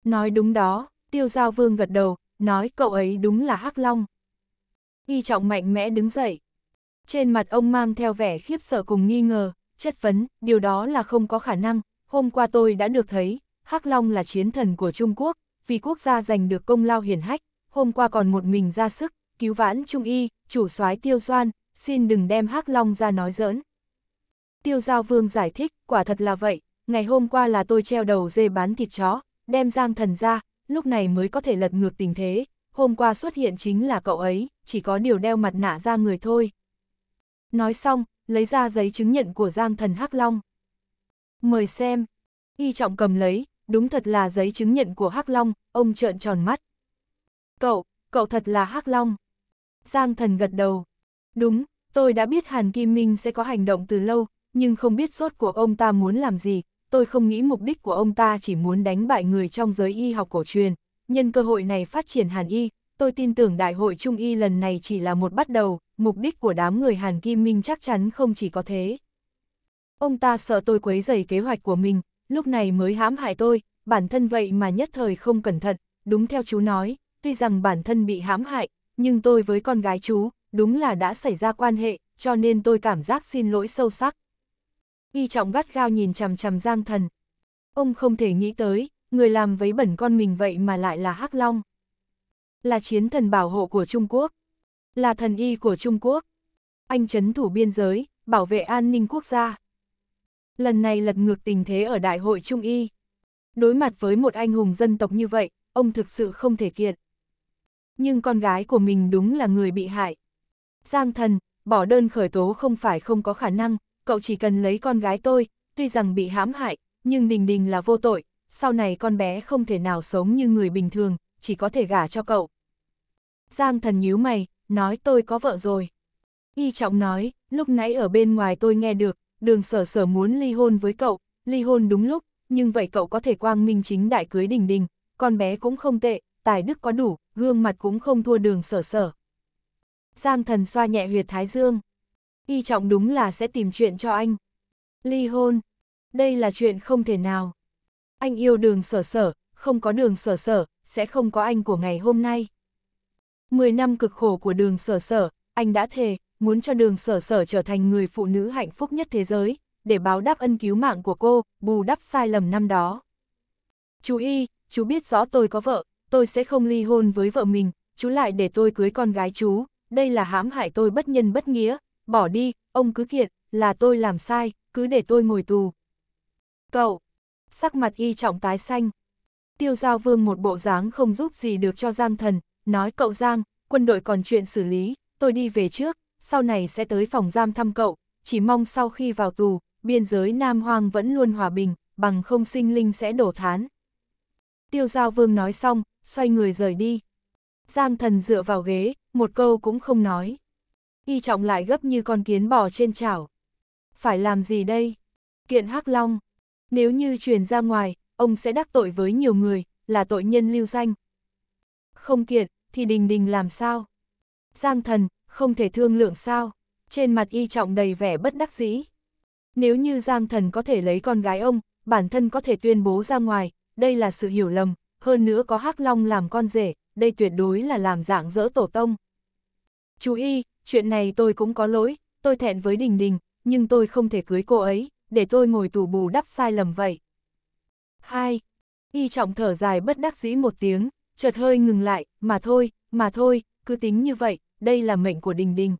Nói đúng đó, Tiêu Giao Vương gật đầu, nói cậu ấy đúng là Hắc Long. Y trọng mạnh mẽ đứng dậy. Trên mặt ông mang theo vẻ khiếp sợ cùng nghi ngờ, chất vấn, điều đó là không có khả năng. Hôm qua tôi đã được thấy, Hắc Long là chiến thần của Trung Quốc, vì quốc gia giành được công lao hiển hách, hôm qua còn một mình ra sức, cứu vãn trung y, chủ soái tiêu doan, xin đừng đem hắc long ra nói giỡn. Tiêu giao vương giải thích, quả thật là vậy, ngày hôm qua là tôi treo đầu dê bán thịt chó, đem giang thần ra, lúc này mới có thể lật ngược tình thế, hôm qua xuất hiện chính là cậu ấy, chỉ có điều đeo mặt nạ ra người thôi. Nói xong, lấy ra giấy chứng nhận của giang thần hắc long. Mời xem, y trọng cầm lấy, đúng thật là giấy chứng nhận của hắc long, ông trợn tròn mắt. Cậu, cậu thật là hắc long. Giang thần gật đầu. Đúng, tôi đã biết Hàn Kim Minh sẽ có hành động từ lâu, nhưng không biết sốt cuộc ông ta muốn làm gì. Tôi không nghĩ mục đích của ông ta chỉ muốn đánh bại người trong giới y học cổ truyền. Nhân cơ hội này phát triển Hàn Y, tôi tin tưởng Đại hội Trung Y lần này chỉ là một bắt đầu, mục đích của đám người Hàn Kim Minh chắc chắn không chỉ có thế. Ông ta sợ tôi quấy rầy kế hoạch của mình, lúc này mới hãm hại tôi, bản thân vậy mà nhất thời không cẩn thận, đúng theo chú nói, tuy rằng bản thân bị hãm hại, nhưng tôi với con gái chú, đúng là đã xảy ra quan hệ, cho nên tôi cảm giác xin lỗi sâu sắc. Y trọng gắt gao nhìn chằm chằm Giang Thần. Ông không thể nghĩ tới, người làm vấy bẩn con mình vậy mà lại là Hắc Long. Là chiến thần bảo hộ của Trung Quốc. Là thần y của Trung Quốc. Anh chấn thủ biên giới, bảo vệ an ninh quốc gia. Lần này lật ngược tình thế ở Đại hội Trung Y. Đối mặt với một anh hùng dân tộc như vậy, ông thực sự không thể kiện nhưng con gái của mình đúng là người bị hại. Giang thần, bỏ đơn khởi tố không phải không có khả năng, cậu chỉ cần lấy con gái tôi, tuy rằng bị hãm hại, nhưng Đình Đình là vô tội, sau này con bé không thể nào sống như người bình thường, chỉ có thể gả cho cậu. Giang thần nhíu mày, nói tôi có vợ rồi. Y trọng nói, lúc nãy ở bên ngoài tôi nghe được, đường sở sở muốn ly hôn với cậu, ly hôn đúng lúc, nhưng vậy cậu có thể quang minh chính đại cưới Đình Đình, con bé cũng không tệ, tài đức có đủ, gương mặt cũng không thua đường sở sở. Giang thần xoa nhẹ huyệt thái dương. Y trọng đúng là sẽ tìm chuyện cho anh. Ly hôn. Đây là chuyện không thể nào. Anh yêu đường sở sở, không có đường sở sở, sẽ không có anh của ngày hôm nay. Mười năm cực khổ của đường sở sở, anh đã thề, muốn cho đường sở sở trở thành người phụ nữ hạnh phúc nhất thế giới, để báo đáp ân cứu mạng của cô, bù đắp sai lầm năm đó. Chú Y, chú biết rõ tôi có vợ, tôi sẽ không ly hôn với vợ mình, chú lại để tôi cưới con gái chú, đây là hãm hại tôi bất nhân bất nghĩa, bỏ đi, ông cứ kiện, là tôi làm sai, cứ để tôi ngồi tù. Cậu, sắc mặt y trọng tái xanh. Tiêu Giao Vương một bộ dáng không giúp gì được cho Giang Thần, nói cậu Giang, quân đội còn chuyện xử lý, tôi đi về trước, sau này sẽ tới phòng giam thăm cậu, chỉ mong sau khi vào tù, biên giới Nam Hoang vẫn luôn hòa bình, bằng không sinh linh sẽ đổ thán. Tiêu Giao Vương nói xong, xoay người rời đi. Giang thần dựa vào ghế, một câu cũng không nói. Y trọng lại gấp như con kiến bò trên chảo. Phải làm gì đây? Kiện hắc Long. Nếu như truyền ra ngoài, ông sẽ đắc tội với nhiều người, là tội nhân lưu danh. Không kiện, thì đình đình làm sao? Giang thần, không thể thương lượng sao? Trên mặt y trọng đầy vẻ bất đắc dĩ. Nếu như Giang thần có thể lấy con gái ông, bản thân có thể tuyên bố ra ngoài, đây là sự hiểu lầm, hơn nữa có hắc long làm con rể, đây tuyệt đối là làm dạng dỡ tổ tông. Chú y, chuyện này tôi cũng có lỗi, tôi thẹn với Đình Đình, nhưng tôi không thể cưới cô ấy, để tôi ngồi tù bù đắp sai lầm vậy. 2. Y trọng thở dài bất đắc dĩ một tiếng, chợt hơi ngừng lại, mà thôi, mà thôi, cứ tính như vậy, đây là mệnh của Đình Đình.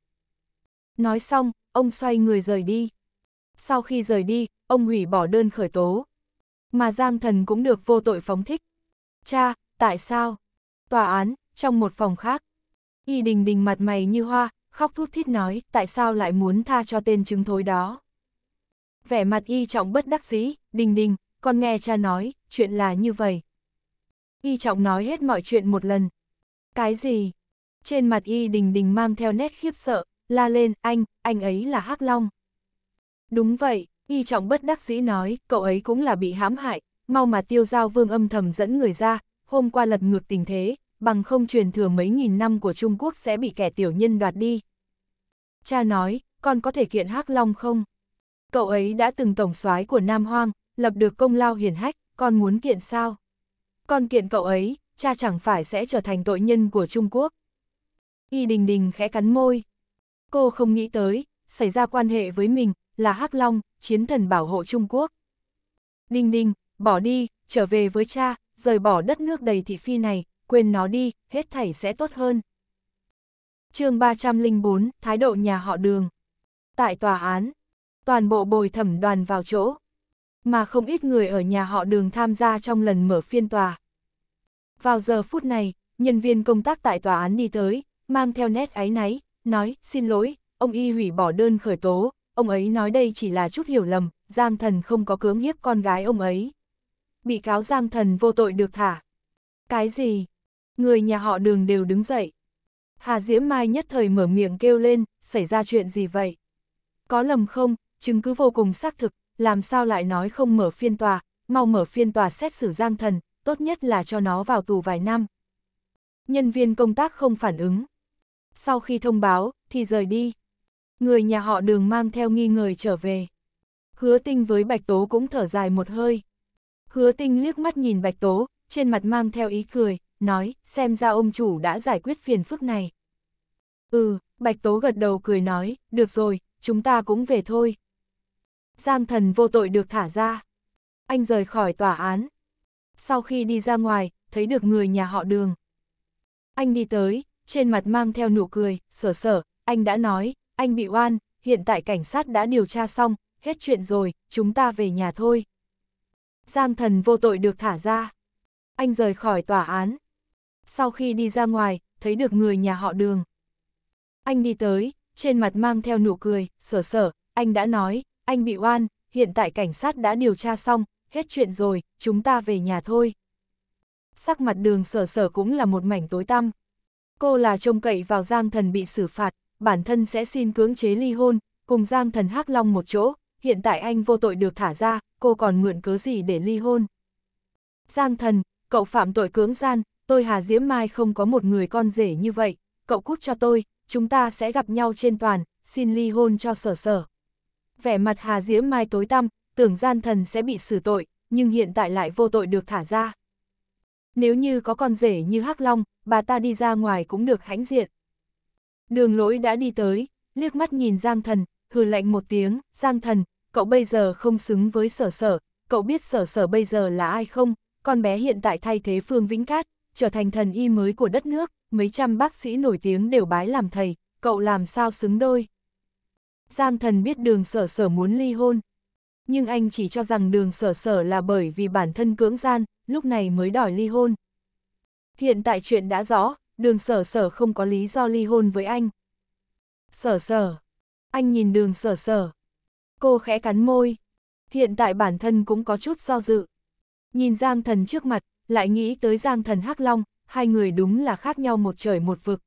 Nói xong, ông xoay người rời đi. Sau khi rời đi, ông hủy bỏ đơn khởi tố. Mà Giang Thần cũng được vô tội phóng thích, Cha, tại sao? Tòa án, trong một phòng khác. Y đình đình mặt mày như hoa, khóc thút thít nói, tại sao lại muốn tha cho tên chứng thối đó? Vẻ mặt y trọng bất đắc dĩ, đình đình, con nghe cha nói, chuyện là như vậy. Y trọng nói hết mọi chuyện một lần. Cái gì? Trên mặt y đình đình mang theo nét khiếp sợ, la lên, anh, anh ấy là hắc Long. Đúng vậy, y trọng bất đắc dĩ nói, cậu ấy cũng là bị hãm hại, mau mà tiêu giao vương âm thầm dẫn người ra, hôm qua lật ngược tình thế, bằng không truyền thừa mấy nghìn năm của Trung Quốc sẽ bị kẻ tiểu nhân đoạt đi. Cha nói, con có thể kiện hắc Long không? Cậu ấy đã từng tổng soái của Nam Hoang, lập được công lao hiển hách, con muốn kiện sao? Con kiện cậu ấy, cha chẳng phải sẽ trở thành tội nhân của Trung Quốc. Y Đình Đình khẽ cắn môi. Cô không nghĩ tới, xảy ra quan hệ với mình, là hắc Long, chiến thần bảo hộ Trung Quốc. Đình Đình, bỏ đi, trở về với cha, rời bỏ đất nước đầy thị phi này, quên nó đi, hết thảy sẽ tốt hơn. chương 304, Thái độ nhà họ đường. Tại tòa án, toàn bộ bồi thẩm đoàn vào chỗ, mà không ít người ở nhà họ đường tham gia trong lần mở phiên tòa. Vào giờ phút này, nhân viên công tác tại tòa án đi tới, mang theo nét áy náy, nói, xin lỗi, ông y hủy bỏ đơn khởi tố, ông ấy nói đây chỉ là chút hiểu lầm, Giang thần không có cưỡng hiếp con gái ông ấy bị cáo Giang Thần vô tội được thả. Cái gì? Người nhà họ đường đều đứng dậy. Hà Diễm Mai nhất thời mở miệng kêu lên, xảy ra chuyện gì vậy? Có lầm không, chứng cứ vô cùng xác thực, làm sao lại nói không mở phiên tòa, mau mở phiên tòa xét xử Giang Thần, tốt nhất là cho nó vào tù vài năm. Nhân viên công tác không phản ứng. Sau khi thông báo, thì rời đi. Người nhà họ đường mang theo nghi ngờ trở về. Hứa tinh với Bạch Tố cũng thở dài một hơi. Hứa tinh liếc mắt nhìn Bạch Tố, trên mặt mang theo ý cười, nói, xem ra ông chủ đã giải quyết phiền phức này. Ừ, Bạch Tố gật đầu cười nói, được rồi, chúng ta cũng về thôi. Giang thần vô tội được thả ra. Anh rời khỏi tòa án. Sau khi đi ra ngoài, thấy được người nhà họ đường. Anh đi tới, trên mặt mang theo nụ cười, sở sở, anh đã nói, anh bị oan, hiện tại cảnh sát đã điều tra xong, hết chuyện rồi, chúng ta về nhà thôi. Giang thần vô tội được thả ra. Anh rời khỏi tòa án. Sau khi đi ra ngoài, thấy được người nhà họ đường. Anh đi tới, trên mặt mang theo nụ cười, sở sở, anh đã nói, anh bị oan, hiện tại cảnh sát đã điều tra xong, hết chuyện rồi, chúng ta về nhà thôi. Sắc mặt đường sở sở cũng là một mảnh tối tăm. Cô là trông cậy vào Giang Thần bị xử phạt, bản thân sẽ xin cưỡng chế ly hôn, cùng Giang Thần Hắc Long một chỗ, hiện tại anh vô tội được thả ra, cô còn mượn cớ gì để ly hôn. Giang thần, cậu phạm tội cưỡng gian, tôi Hà Diễm Mai không có một người con rể như vậy, cậu cút cho tôi, chúng ta sẽ gặp nhau trên toàn, xin ly hôn cho sở sở. Vẻ mặt Hà Diễm Mai tối tăm, tưởng gian thần sẽ bị xử tội, nhưng hiện tại lại vô tội được thả ra. Nếu như có con rể như Hắc Long, bà ta đi ra ngoài cũng được hãnh diện. Đường lỗi đã đi tới, liếc mắt nhìn Giang Thần, hừ lạnh một tiếng, Giang Thần, cậu bây giờ không xứng với sở sở, cậu biết sở sở bây giờ là ai không, con bé hiện tại thay thế Phương Vĩnh Cát, trở thành thần y mới của đất nước, mấy trăm bác sĩ nổi tiếng đều bái làm thầy, cậu làm sao xứng đôi. Giang thần biết đường sở sở muốn ly hôn, nhưng anh chỉ cho rằng đường sở sở là bởi vì bản thân cưỡng gian, lúc này mới đòi ly hôn. Hiện tại chuyện đã rõ, đường sở sở không có lý do ly hôn với anh. Sở sở, anh nhìn đường sở sở, Cô khẽ cắn môi. Hiện tại bản thân cũng có chút do dự. Nhìn Giang thần trước mặt, lại nghĩ tới Giang thần hắc Long, hai người đúng là khác nhau một trời một vực.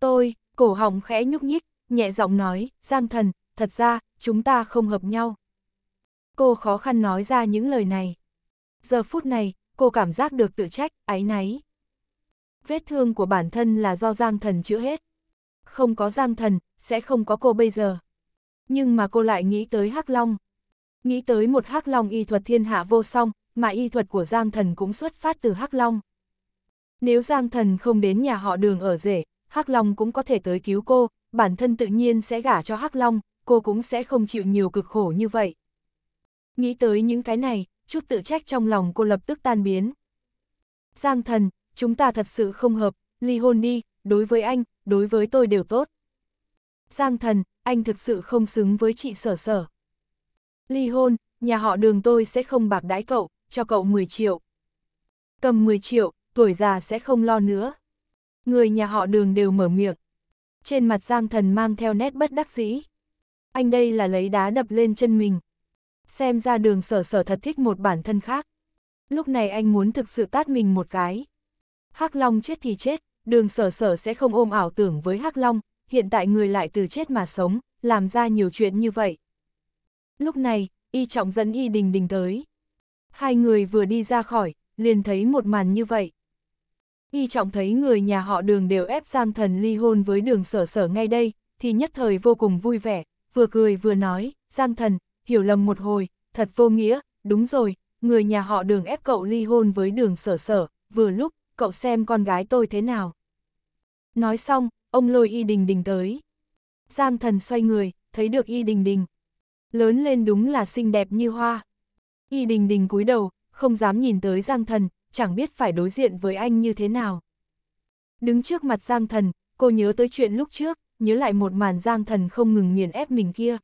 Tôi, cổ họng khẽ nhúc nhích, nhẹ giọng nói, Giang thần, thật ra, chúng ta không hợp nhau. Cô khó khăn nói ra những lời này. Giờ phút này, cô cảm giác được tự trách, áy náy. Vết thương của bản thân là do Giang Thần chữa hết. Không có Giang Thần, sẽ không có cô bây giờ. Nhưng mà cô lại nghĩ tới Hắc Long. Nghĩ tới một Hắc Long y thuật thiên hạ vô song, mà y thuật của Giang Thần cũng xuất phát từ Hắc Long. Nếu Giang Thần không đến nhà họ đường ở rể, Hắc Long cũng có thể tới cứu cô, bản thân tự nhiên sẽ gả cho Hắc Long, cô cũng sẽ không chịu nhiều cực khổ như vậy. Nghĩ tới những cái này, chút tự trách trong lòng cô lập tức tan biến. Giang Thần, chúng ta thật sự không hợp, ly hôn đi, đối với anh, đối với tôi đều tốt. Giang Thần, anh thực sự không xứng với chị sở sở. Ly hôn, nhà họ đường tôi sẽ không bạc đái cậu, cho cậu 10 triệu. Cầm 10 triệu, tuổi già sẽ không lo nữa. Người nhà họ đường đều mở miệng. Trên mặt Giang Thần mang theo nét bất đắc dĩ. Anh đây là lấy đá đập lên chân mình. Xem ra đường sở sở thật thích một bản thân khác. Lúc này anh muốn thực sự tát mình một cái. Hắc Long chết thì chết, đường sở sở sẽ không ôm ảo tưởng với Hắc Long, hiện tại người lại từ chết mà sống, làm ra nhiều chuyện như vậy. Lúc này, y trọng dẫn y đình đình tới. Hai người vừa đi ra khỏi, liền thấy một màn như vậy. Y trọng thấy người nhà họ đường đều ép Giang Thần ly hôn với đường sở sở ngay đây, thì nhất thời vô cùng vui vẻ, vừa cười vừa nói, Giang Thần, hiểu lầm một hồi, thật vô nghĩa, đúng rồi, người nhà họ đường ép cậu ly hôn với đường sở sở, vừa lúc, cậu xem con gái tôi thế nào. Nói xong, ông lôi y đình đình tới. Giang thần xoay người, thấy được y đình đình. Lớn lên đúng là xinh đẹp như hoa. Y đình đình cúi đầu, không dám nhìn tới giang thần, chẳng biết phải đối diện với anh như thế nào. Đứng trước mặt giang thần, cô nhớ tới chuyện lúc trước, nhớ lại một màn giang thần không ngừng nghiền ép mình kia.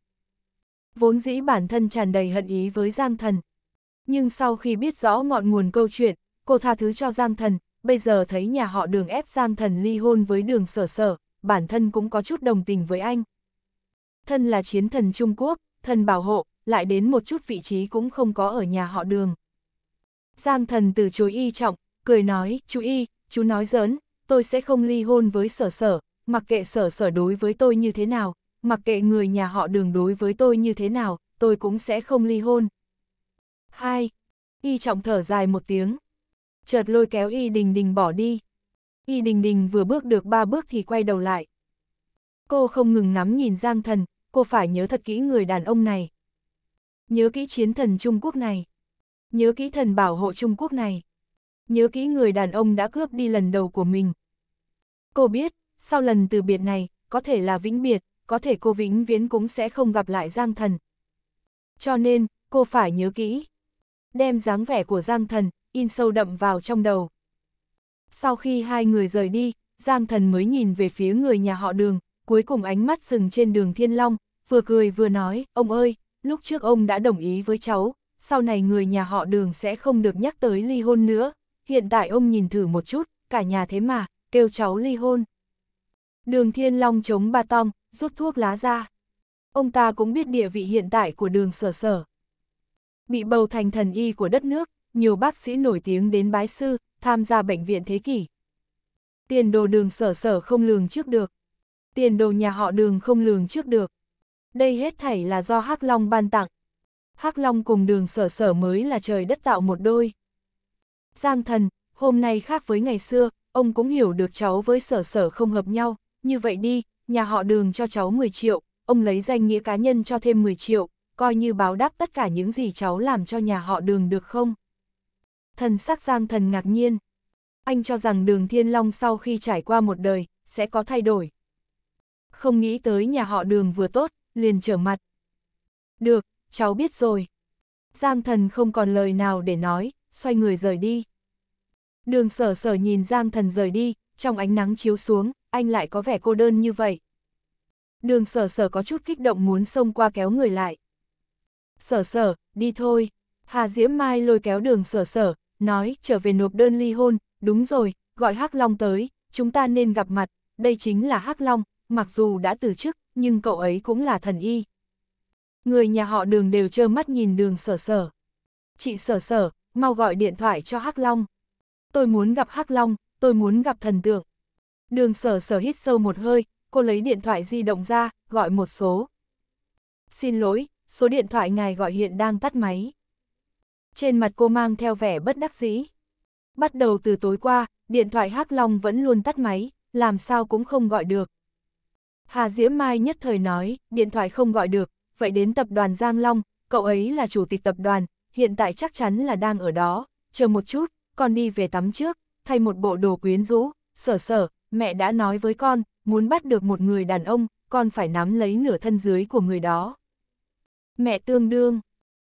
Vốn dĩ bản thân tràn đầy hận ý với giang thần. Nhưng sau khi biết rõ ngọn nguồn câu chuyện, cô tha thứ cho giang thần, bây giờ thấy nhà họ đường ép gian thần ly hôn với đường sở sở, bản thân cũng có chút đồng tình với anh. Thân là chiến thần Trung Quốc, thần bảo hộ, lại đến một chút vị trí cũng không có ở nhà họ đường. Giang thần từ chối y trọng, cười nói, chú y, chú nói giỡn, tôi sẽ không ly hôn với sở sở, mặc kệ sở sở đối với tôi như thế nào, mặc kệ người nhà họ đường đối với tôi như thế nào, tôi cũng sẽ không ly hôn. 2. Y trọng thở dài một tiếng, chợt lôi kéo Y Đình Đình bỏ đi. Y Đình Đình vừa bước được ba bước thì quay đầu lại. Cô không ngừng ngắm nhìn Giang Thần, cô phải nhớ thật kỹ người đàn ông này. Nhớ kỹ chiến thần Trung Quốc này. Nhớ kỹ thần bảo hộ Trung Quốc này. Nhớ kỹ người đàn ông đã cướp đi lần đầu của mình. Cô biết, sau lần từ biệt này, có thể là vĩnh biệt, có thể cô vĩnh viễn cũng sẽ không gặp lại Giang Thần. Cho nên, cô phải nhớ kỹ. Đem dáng vẻ của Giang Thần, in sâu đậm vào trong đầu. Sau khi hai người rời đi, Giang Thần mới nhìn về phía người nhà họ đường, cuối cùng ánh mắt dừng trên đường Thiên Long, vừa cười vừa nói, ông ơi, lúc trước ông đã đồng ý với cháu, sau này người nhà họ đường sẽ không được nhắc tới ly hôn nữa, hiện tại ông nhìn thử một chút, cả nhà thế mà, kêu cháu ly hôn. Đường Thiên Long chống ba tong, rút thuốc lá ra. Ông ta cũng biết địa vị hiện tại của đường sở sở. Bị bầu thành thần y của đất nước, nhiều bác sĩ nổi tiếng đến bái sư, tham gia bệnh viện thế kỷ. Tiền đồ đường sở sở không lường trước được. Tiền đồ nhà họ đường không lường trước được. Đây hết thảy là do Hắc Long ban tặng. Hắc Long cùng đường sở sở mới là trời đất tạo một đôi. Giang thần, hôm nay khác với ngày xưa, ông cũng hiểu được cháu với sở sở không hợp nhau. Như vậy đi, nhà họ đường cho cháu 10 triệu, ông lấy danh nghĩa cá nhân cho thêm 10 triệu, coi như báo đáp tất cả những gì cháu làm cho nhà họ đường được không? thần sắc Giang Thần ngạc nhiên. Anh cho rằng đường Thiên Long sau khi trải qua một đời, sẽ có thay đổi. Không nghĩ tới nhà họ đường vừa tốt, liền trở mặt. Được, cháu biết rồi. Giang Thần không còn lời nào để nói, xoay người rời đi. Đường sở sở nhìn Giang Thần rời đi, trong ánh nắng chiếu xuống, anh lại có vẻ cô đơn như vậy. Đường sở sở có chút kích động muốn xông qua kéo người lại. Sở sở, đi thôi. Hà Diễm Mai lôi kéo đường sở sở, nói, trở về nộp đơn ly hôn, đúng rồi, gọi Hắc Long tới, chúng ta nên gặp mặt, đây chính là Hắc Long, mặc dù đã từ chức, nhưng cậu ấy cũng là thần y. Người nhà họ đường đều trơ mắt nhìn đường sở sở. Chị sở sở, mau gọi điện thoại cho Hắc Long. Tôi muốn gặp Hắc Long, tôi muốn gặp thần tượng. Đường sở sở hít sâu một hơi, cô lấy điện thoại di động ra, gọi một số. Xin lỗi, số điện thoại ngài gọi hiện đang tắt máy trên mặt cô mang theo vẻ bất đắc dĩ. Bắt đầu từ tối qua, điện thoại Hắc Long vẫn luôn tắt máy, làm sao cũng không gọi được. Hà Diễm Mai nhất thời nói, điện thoại không gọi được, vậy đến tập đoàn Giang Long, cậu ấy là chủ tịch tập đoàn, hiện tại chắc chắn là đang ở đó, chờ một chút, con đi về tắm trước, thay một bộ đồ quyến rũ, sở sở, mẹ đã nói với con, muốn bắt được một người đàn ông, con phải nắm lấy nửa thân dưới của người đó. Mẹ tương đương,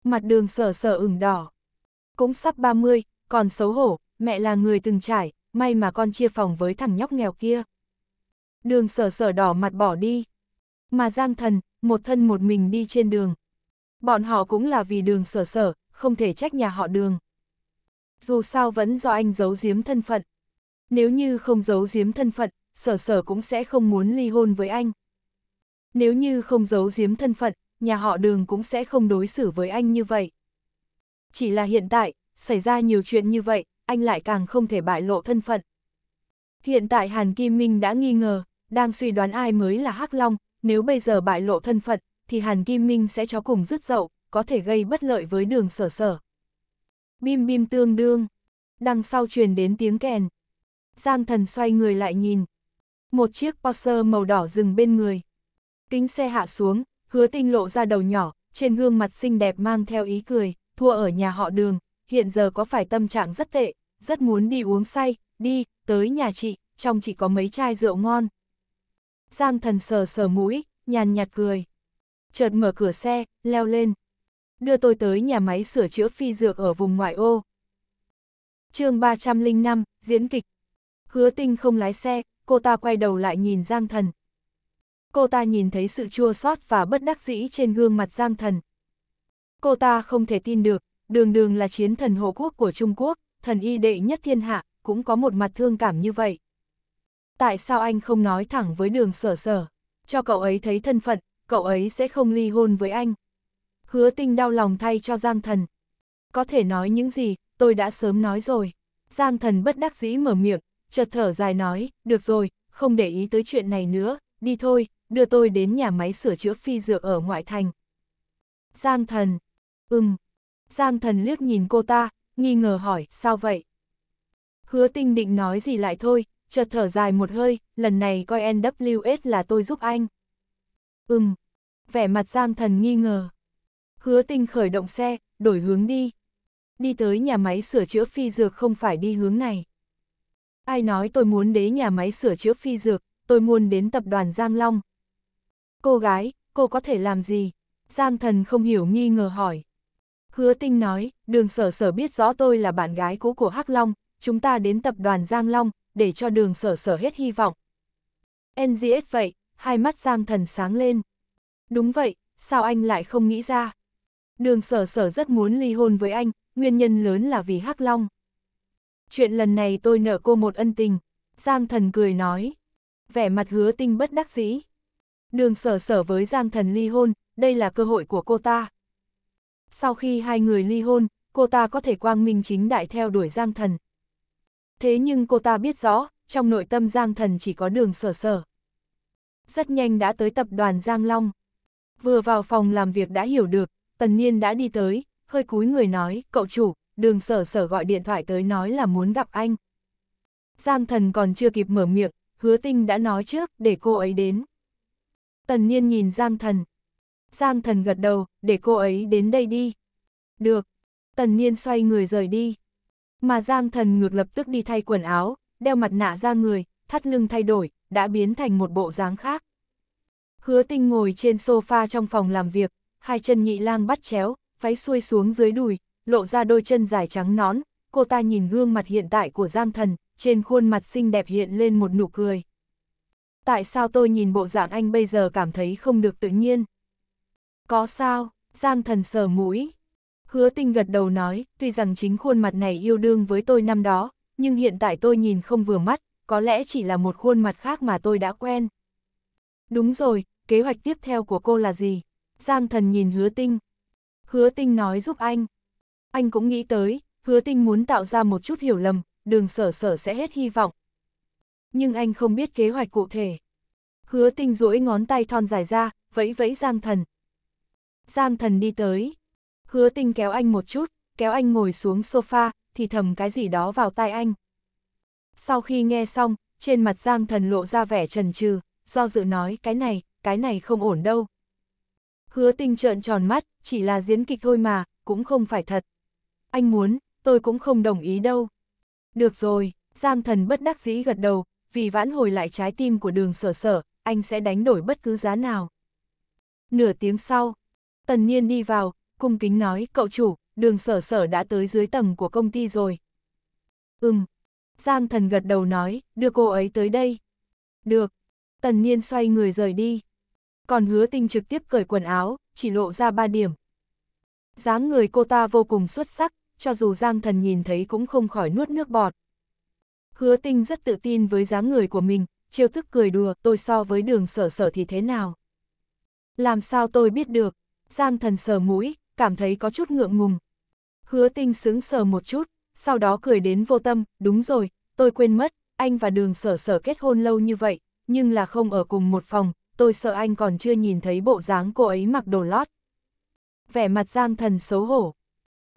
mặt đường sở sở ửng đỏ cũng sắp 30, còn xấu hổ, mẹ là người từng trải, may mà con chia phòng với thằng nhóc nghèo kia. Đường sở sở đỏ mặt bỏ đi. Mà Giang Thần, một thân một mình đi trên đường. Bọn họ cũng là vì đường sở sở, không thể trách nhà họ đường. Dù sao vẫn do anh giấu giếm thân phận. Nếu như không giấu giếm thân phận, sở sở cũng sẽ không muốn ly hôn với anh. Nếu như không giấu giếm thân phận, nhà họ đường cũng sẽ không đối xử với anh như vậy. Chỉ là hiện tại, xảy ra nhiều chuyện như vậy, anh lại càng không thể bại lộ thân phận. Hiện tại Hàn Kim Minh đã nghi ngờ, đang suy đoán ai mới là Hắc Long, nếu bây giờ bại lộ thân phận, thì Hàn Kim Minh sẽ cho cùng rứt dậu, có thể gây bất lợi với đường sở sở. Bim bim tương đương, đằng sau truyền đến tiếng kèn. Giang thần xoay người lại nhìn. Một chiếc Porsche màu đỏ dừng bên người. Kính xe hạ xuống, hứa tinh lộ ra đầu nhỏ, trên gương mặt xinh đẹp mang theo ý cười, thua ở nhà họ đường, hiện giờ có phải tâm trạng rất tệ, rất muốn đi uống say, đi, tới nhà chị, trong chỉ có mấy chai rượu ngon. Giang thần sờ sờ mũi, nhàn nhạt cười. Chợt mở cửa xe, leo lên. Đưa tôi tới nhà máy sửa chữa phi dược ở vùng ngoại ô. chương 305, diễn kịch. Hứa tinh không lái xe, cô ta quay đầu lại nhìn Giang thần. Cô ta nhìn thấy sự chua xót và bất đắc dĩ trên gương mặt Giang thần, Cô ta không thể tin được, đường đường là chiến thần hộ quốc của Trung Quốc, thần y đệ nhất thiên hạ, cũng có một mặt thương cảm như vậy. Tại sao anh không nói thẳng với đường sở sở, cho cậu ấy thấy thân phận, cậu ấy sẽ không ly hôn với anh. Hứa tinh đau lòng thay cho Giang thần. Có thể nói những gì, tôi đã sớm nói rồi. Giang thần bất đắc dĩ mở miệng, chợt thở dài nói, được rồi, không để ý tới chuyện này nữa, đi thôi, đưa tôi đến nhà máy sửa chữa phi dược ở ngoại thành. Giang thần, Ừm. Giang thần liếc nhìn cô ta, nghi ngờ hỏi, sao vậy? Hứa tinh định nói gì lại thôi, chợt thở dài một hơi, lần này coi NWS là tôi giúp anh. Ừm. Vẻ mặt Giang thần nghi ngờ. Hứa tinh khởi động xe, đổi hướng đi. Đi tới nhà máy sửa chữa phi dược không phải đi hướng này. Ai nói tôi muốn đến nhà máy sửa chữa phi dược, tôi muốn đến tập đoàn Giang Long. Cô gái, cô có thể làm gì? Giang thần không hiểu nghi ngờ hỏi. Hứa tinh nói, đường sở sở biết rõ tôi là bạn gái cũ của Hắc Long, chúng ta đến tập đoàn Giang Long, để cho đường sở sở hết hy vọng. NGS vậy, hai mắt Giang thần sáng lên. Đúng vậy, sao anh lại không nghĩ ra? Đường sở sở rất muốn ly hôn với anh, nguyên nhân lớn là vì Hắc Long. Chuyện lần này tôi nợ cô một ân tình, Giang thần cười nói. Vẻ mặt hứa tinh bất đắc dĩ. Đường sở sở với Giang thần ly hôn, đây là cơ hội của cô ta sau khi hai người ly hôn, cô ta có thể quang minh chính đại theo đuổi Giang Thần. Thế nhưng cô ta biết rõ, trong nội tâm Giang Thần chỉ có đường sở sở. Rất nhanh đã tới tập đoàn Giang Long. Vừa vào phòng làm việc đã hiểu được, Tần Niên đã đi tới, hơi cúi người nói, cậu chủ, đường sở sở gọi điện thoại tới nói là muốn gặp anh. Giang Thần còn chưa kịp mở miệng, hứa tinh đã nói trước để cô ấy đến. Tần Niên nhìn Giang Thần, Giang thần gật đầu, để cô ấy đến đây đi. Được. Tần Niên xoay người rời đi. Mà Giang thần ngược lập tức đi thay quần áo, đeo mặt nạ ra người, thắt lưng thay đổi, đã biến thành một bộ dáng khác. Hứa tinh ngồi trên sofa trong phòng làm việc, hai chân nhị lang bắt chéo, váy xuôi xuống dưới đùi, lộ ra đôi chân dài trắng nón, cô ta nhìn gương mặt hiện tại của Giang Thần, trên khuôn mặt xinh đẹp hiện lên một nụ cười. Tại sao tôi nhìn bộ dạng anh bây giờ cảm thấy không được tự nhiên? Có sao, Giang thần sờ mũi. Hứa tinh gật đầu nói, tuy rằng chính khuôn mặt này yêu đương với tôi năm đó, nhưng hiện tại tôi nhìn không vừa mắt, có lẽ chỉ là một khuôn mặt khác mà tôi đã quen. Đúng rồi, kế hoạch tiếp theo của cô là gì? Giang thần nhìn hứa tinh. Hứa tinh nói giúp anh. Anh cũng nghĩ tới, hứa tinh muốn tạo ra một chút hiểu lầm, đường sở sở sẽ hết hy vọng. Nhưng anh không biết kế hoạch cụ thể. Hứa tinh duỗi ngón tay thon dài ra, vẫy vẫy giang thần, Giang thần đi tới. Hứa tinh kéo anh một chút, kéo anh ngồi xuống sofa, thì thầm cái gì đó vào tai anh. Sau khi nghe xong, trên mặt Giang thần lộ ra vẻ trần trừ, do dự nói cái này, cái này không ổn đâu. Hứa tinh trợn tròn mắt, chỉ là diễn kịch thôi mà, cũng không phải thật. Anh muốn, tôi cũng không đồng ý đâu. Được rồi, Giang thần bất đắc dĩ gật đầu, vì vãn hồi lại trái tim của đường sở sở, anh sẽ đánh đổi bất cứ giá nào. Nửa tiếng sau, Tần Niên đi vào, cung kính nói, cậu chủ, đường sở sở đã tới dưới tầng của công ty rồi. Ừm. Giang thần gật đầu nói, đưa cô ấy tới đây. Được. Tần Niên xoay người rời đi. Còn hứa tinh trực tiếp cởi quần áo, chỉ lộ ra ba điểm. dáng người cô ta vô cùng xuất sắc, cho dù Giang thần nhìn thấy cũng không khỏi nuốt nước bọt. Hứa tinh rất tự tin với dáng người của mình, trêu thức cười đùa, tôi so với đường sở sở thì thế nào? Làm sao tôi biết được? Giang thần sờ mũi, cảm thấy có chút ngượng ngùng. Hứa tinh sướng sờ một chút, sau đó cười đến vô tâm, đúng rồi, tôi quên mất, anh và đường sở sở kết hôn lâu như vậy, nhưng là không ở cùng một phòng, tôi sợ anh còn chưa nhìn thấy bộ dáng cô ấy mặc đồ lót. Vẻ mặt Giang thần xấu hổ.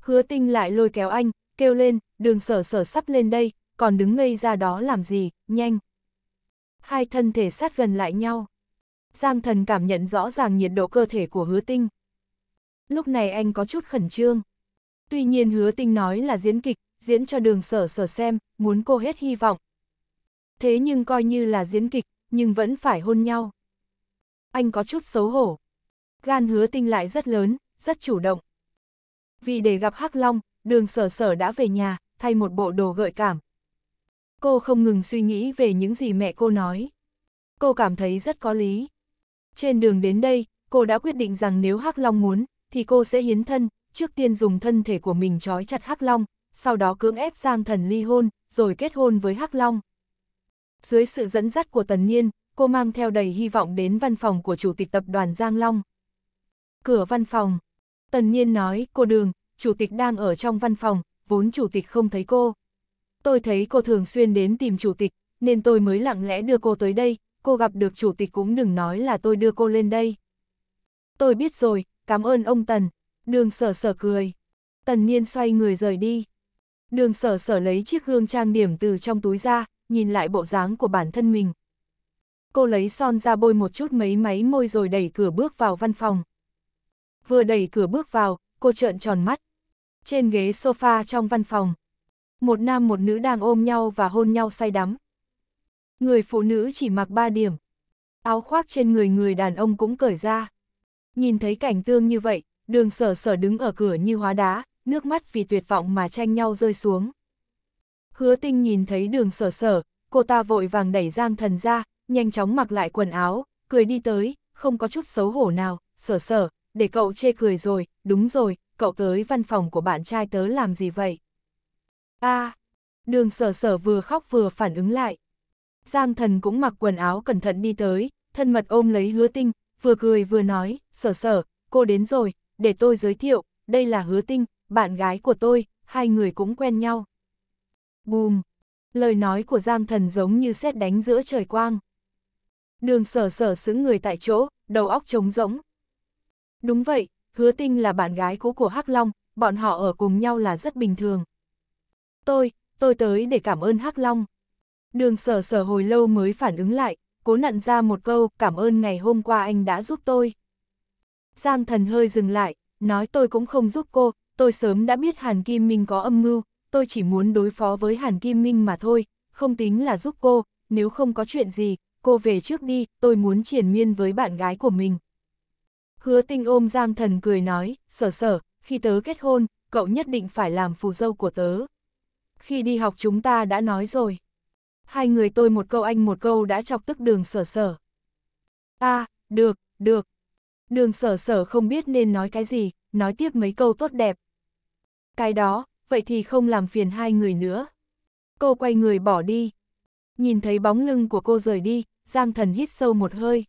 Hứa tinh lại lôi kéo anh, kêu lên, đường sở sở sắp lên đây, còn đứng ngây ra đó làm gì, nhanh. Hai thân thể sát gần lại nhau. Giang thần cảm nhận rõ ràng nhiệt độ cơ thể của hứa tinh, lúc này anh có chút khẩn trương. Tuy nhiên hứa tinh nói là diễn kịch, diễn cho đường sở sở xem, muốn cô hết hy vọng. Thế nhưng coi như là diễn kịch, nhưng vẫn phải hôn nhau. Anh có chút xấu hổ. Gan hứa tinh lại rất lớn, rất chủ động. Vì để gặp Hắc Long, đường sở sở đã về nhà, thay một bộ đồ gợi cảm. Cô không ngừng suy nghĩ về những gì mẹ cô nói. Cô cảm thấy rất có lý. Trên đường đến đây, cô đã quyết định rằng nếu Hắc Long muốn, thì cô sẽ hiến thân, trước tiên dùng thân thể của mình trói chặt Hắc Long, sau đó cưỡng ép Giang Thần ly hôn, rồi kết hôn với Hắc Long. Dưới sự dẫn dắt của Tần Niên, cô mang theo đầy hy vọng đến văn phòng của Chủ tịch Tập đoàn Giang Long. Cửa văn phòng. Tần Niên nói, cô Đường, Chủ tịch đang ở trong văn phòng, vốn Chủ tịch không thấy cô. Tôi thấy cô thường xuyên đến tìm Chủ tịch, nên tôi mới lặng lẽ đưa cô tới đây, cô gặp được Chủ tịch cũng đừng nói là tôi đưa cô lên đây. Tôi biết rồi, cảm ơn ông Tần. Đường sở sở cười. Tần Niên xoay người rời đi. Đường sở sở lấy chiếc gương trang điểm từ trong túi ra, nhìn lại bộ dáng của bản thân mình. Cô lấy son ra bôi một chút mấy máy môi rồi đẩy cửa bước vào văn phòng. Vừa đẩy cửa bước vào, cô trợn tròn mắt. Trên ghế sofa trong văn phòng, một nam một nữ đang ôm nhau và hôn nhau say đắm. Người phụ nữ chỉ mặc ba điểm. Áo khoác trên người người đàn ông cũng cởi ra. Nhìn thấy cảnh tương như vậy, đường sở sở đứng ở cửa như hóa đá, nước mắt vì tuyệt vọng mà tranh nhau rơi xuống. Hứa tinh nhìn thấy đường sở sở, cô ta vội vàng đẩy giang thần ra, nhanh chóng mặc lại quần áo, cười đi tới, không có chút xấu hổ nào, sở sở, để cậu chê cười rồi, đúng rồi, cậu tới văn phòng của bạn trai tớ làm gì vậy? a à, đường sở sở vừa khóc vừa phản ứng lại. Giang thần cũng mặc quần áo cẩn thận đi tới, thân mật ôm lấy hứa tinh, vừa cười vừa nói, sở sở, cô đến rồi, để tôi giới thiệu, đây là hứa tinh, bạn gái của tôi, hai người cũng quen nhau. Bùm! Lời nói của Giang Thần giống như sét đánh giữa trời quang. Đường sở sở xứng người tại chỗ, đầu óc trống rỗng. Đúng vậy, hứa tinh là bạn gái cũ của Hắc Long, bọn họ ở cùng nhau là rất bình thường. Tôi, tôi tới để cảm ơn Hắc Long. Đường sở sở hồi lâu mới phản ứng lại, cố nặn ra một câu, cảm ơn ngày hôm qua anh đã giúp tôi. Giang thần hơi dừng lại, nói tôi cũng không giúp cô, tôi sớm đã biết Hàn Kim Minh có âm mưu, tôi chỉ muốn đối phó với Hàn Kim Minh mà thôi, không tính là giúp cô, nếu không có chuyện gì, cô về trước đi, tôi muốn triển miên với bạn gái của mình. Hứa tinh ôm Giang thần cười nói, sở sở, khi tớ kết hôn, cậu nhất định phải làm phù dâu của tớ. Khi đi học chúng ta đã nói rồi hai người tôi một câu anh một câu đã chọc tức đường sở sở. a à, được, được. Đường sở sở không biết nên nói cái gì, nói tiếp mấy câu tốt đẹp. Cái đó, vậy thì không làm phiền hai người nữa. Cô quay người bỏ đi. Nhìn thấy bóng lưng của cô rời đi, Giang Thần hít sâu một hơi.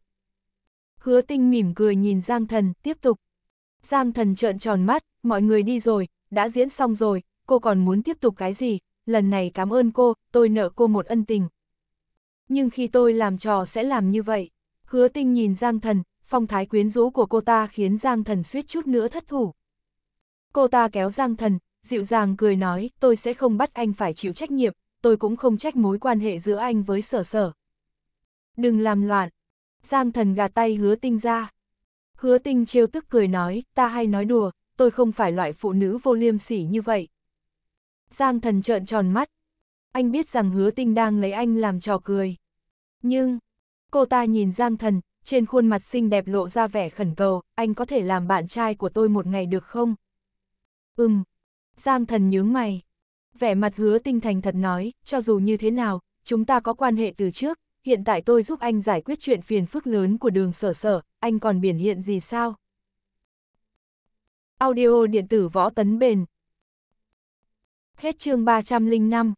Hứa tinh mỉm cười nhìn Giang Thần, tiếp tục. Giang Thần trợn tròn mắt, mọi người đi rồi, đã diễn xong rồi, cô còn muốn tiếp tục cái gì, lần này cảm ơn cô, tôi nợ cô một ân tình. Nhưng khi tôi làm trò sẽ làm như vậy. Hứa tinh nhìn Giang Thần, phong thái quyến rũ của cô ta khiến Giang Thần suýt chút nữa thất thủ. Cô ta kéo Giang Thần, dịu dàng cười nói, tôi sẽ không bắt anh phải chịu trách nhiệm, tôi cũng không trách mối quan hệ giữa anh với sở sở. Đừng làm loạn. Giang Thần gạt tay hứa tinh ra. Hứa tinh trêu tức cười nói, ta hay nói đùa, tôi không phải loại phụ nữ vô liêm sỉ như vậy, Giang thần trợn tròn mắt. Anh biết rằng hứa tinh đang lấy anh làm trò cười. Nhưng, cô ta nhìn Giang thần, trên khuôn mặt xinh đẹp lộ ra vẻ khẩn cầu, anh có thể làm bạn trai của tôi một ngày được không? Ừm. Giang thần nhướng mày. Vẻ mặt hứa tinh thành thật nói, cho dù như thế nào, chúng ta có quan hệ từ trước, hiện tại tôi giúp anh giải quyết chuyện phiền phức lớn của đường sở sở, anh còn biển hiện gì sao? Audio điện tử võ tấn bền, Hết chương 305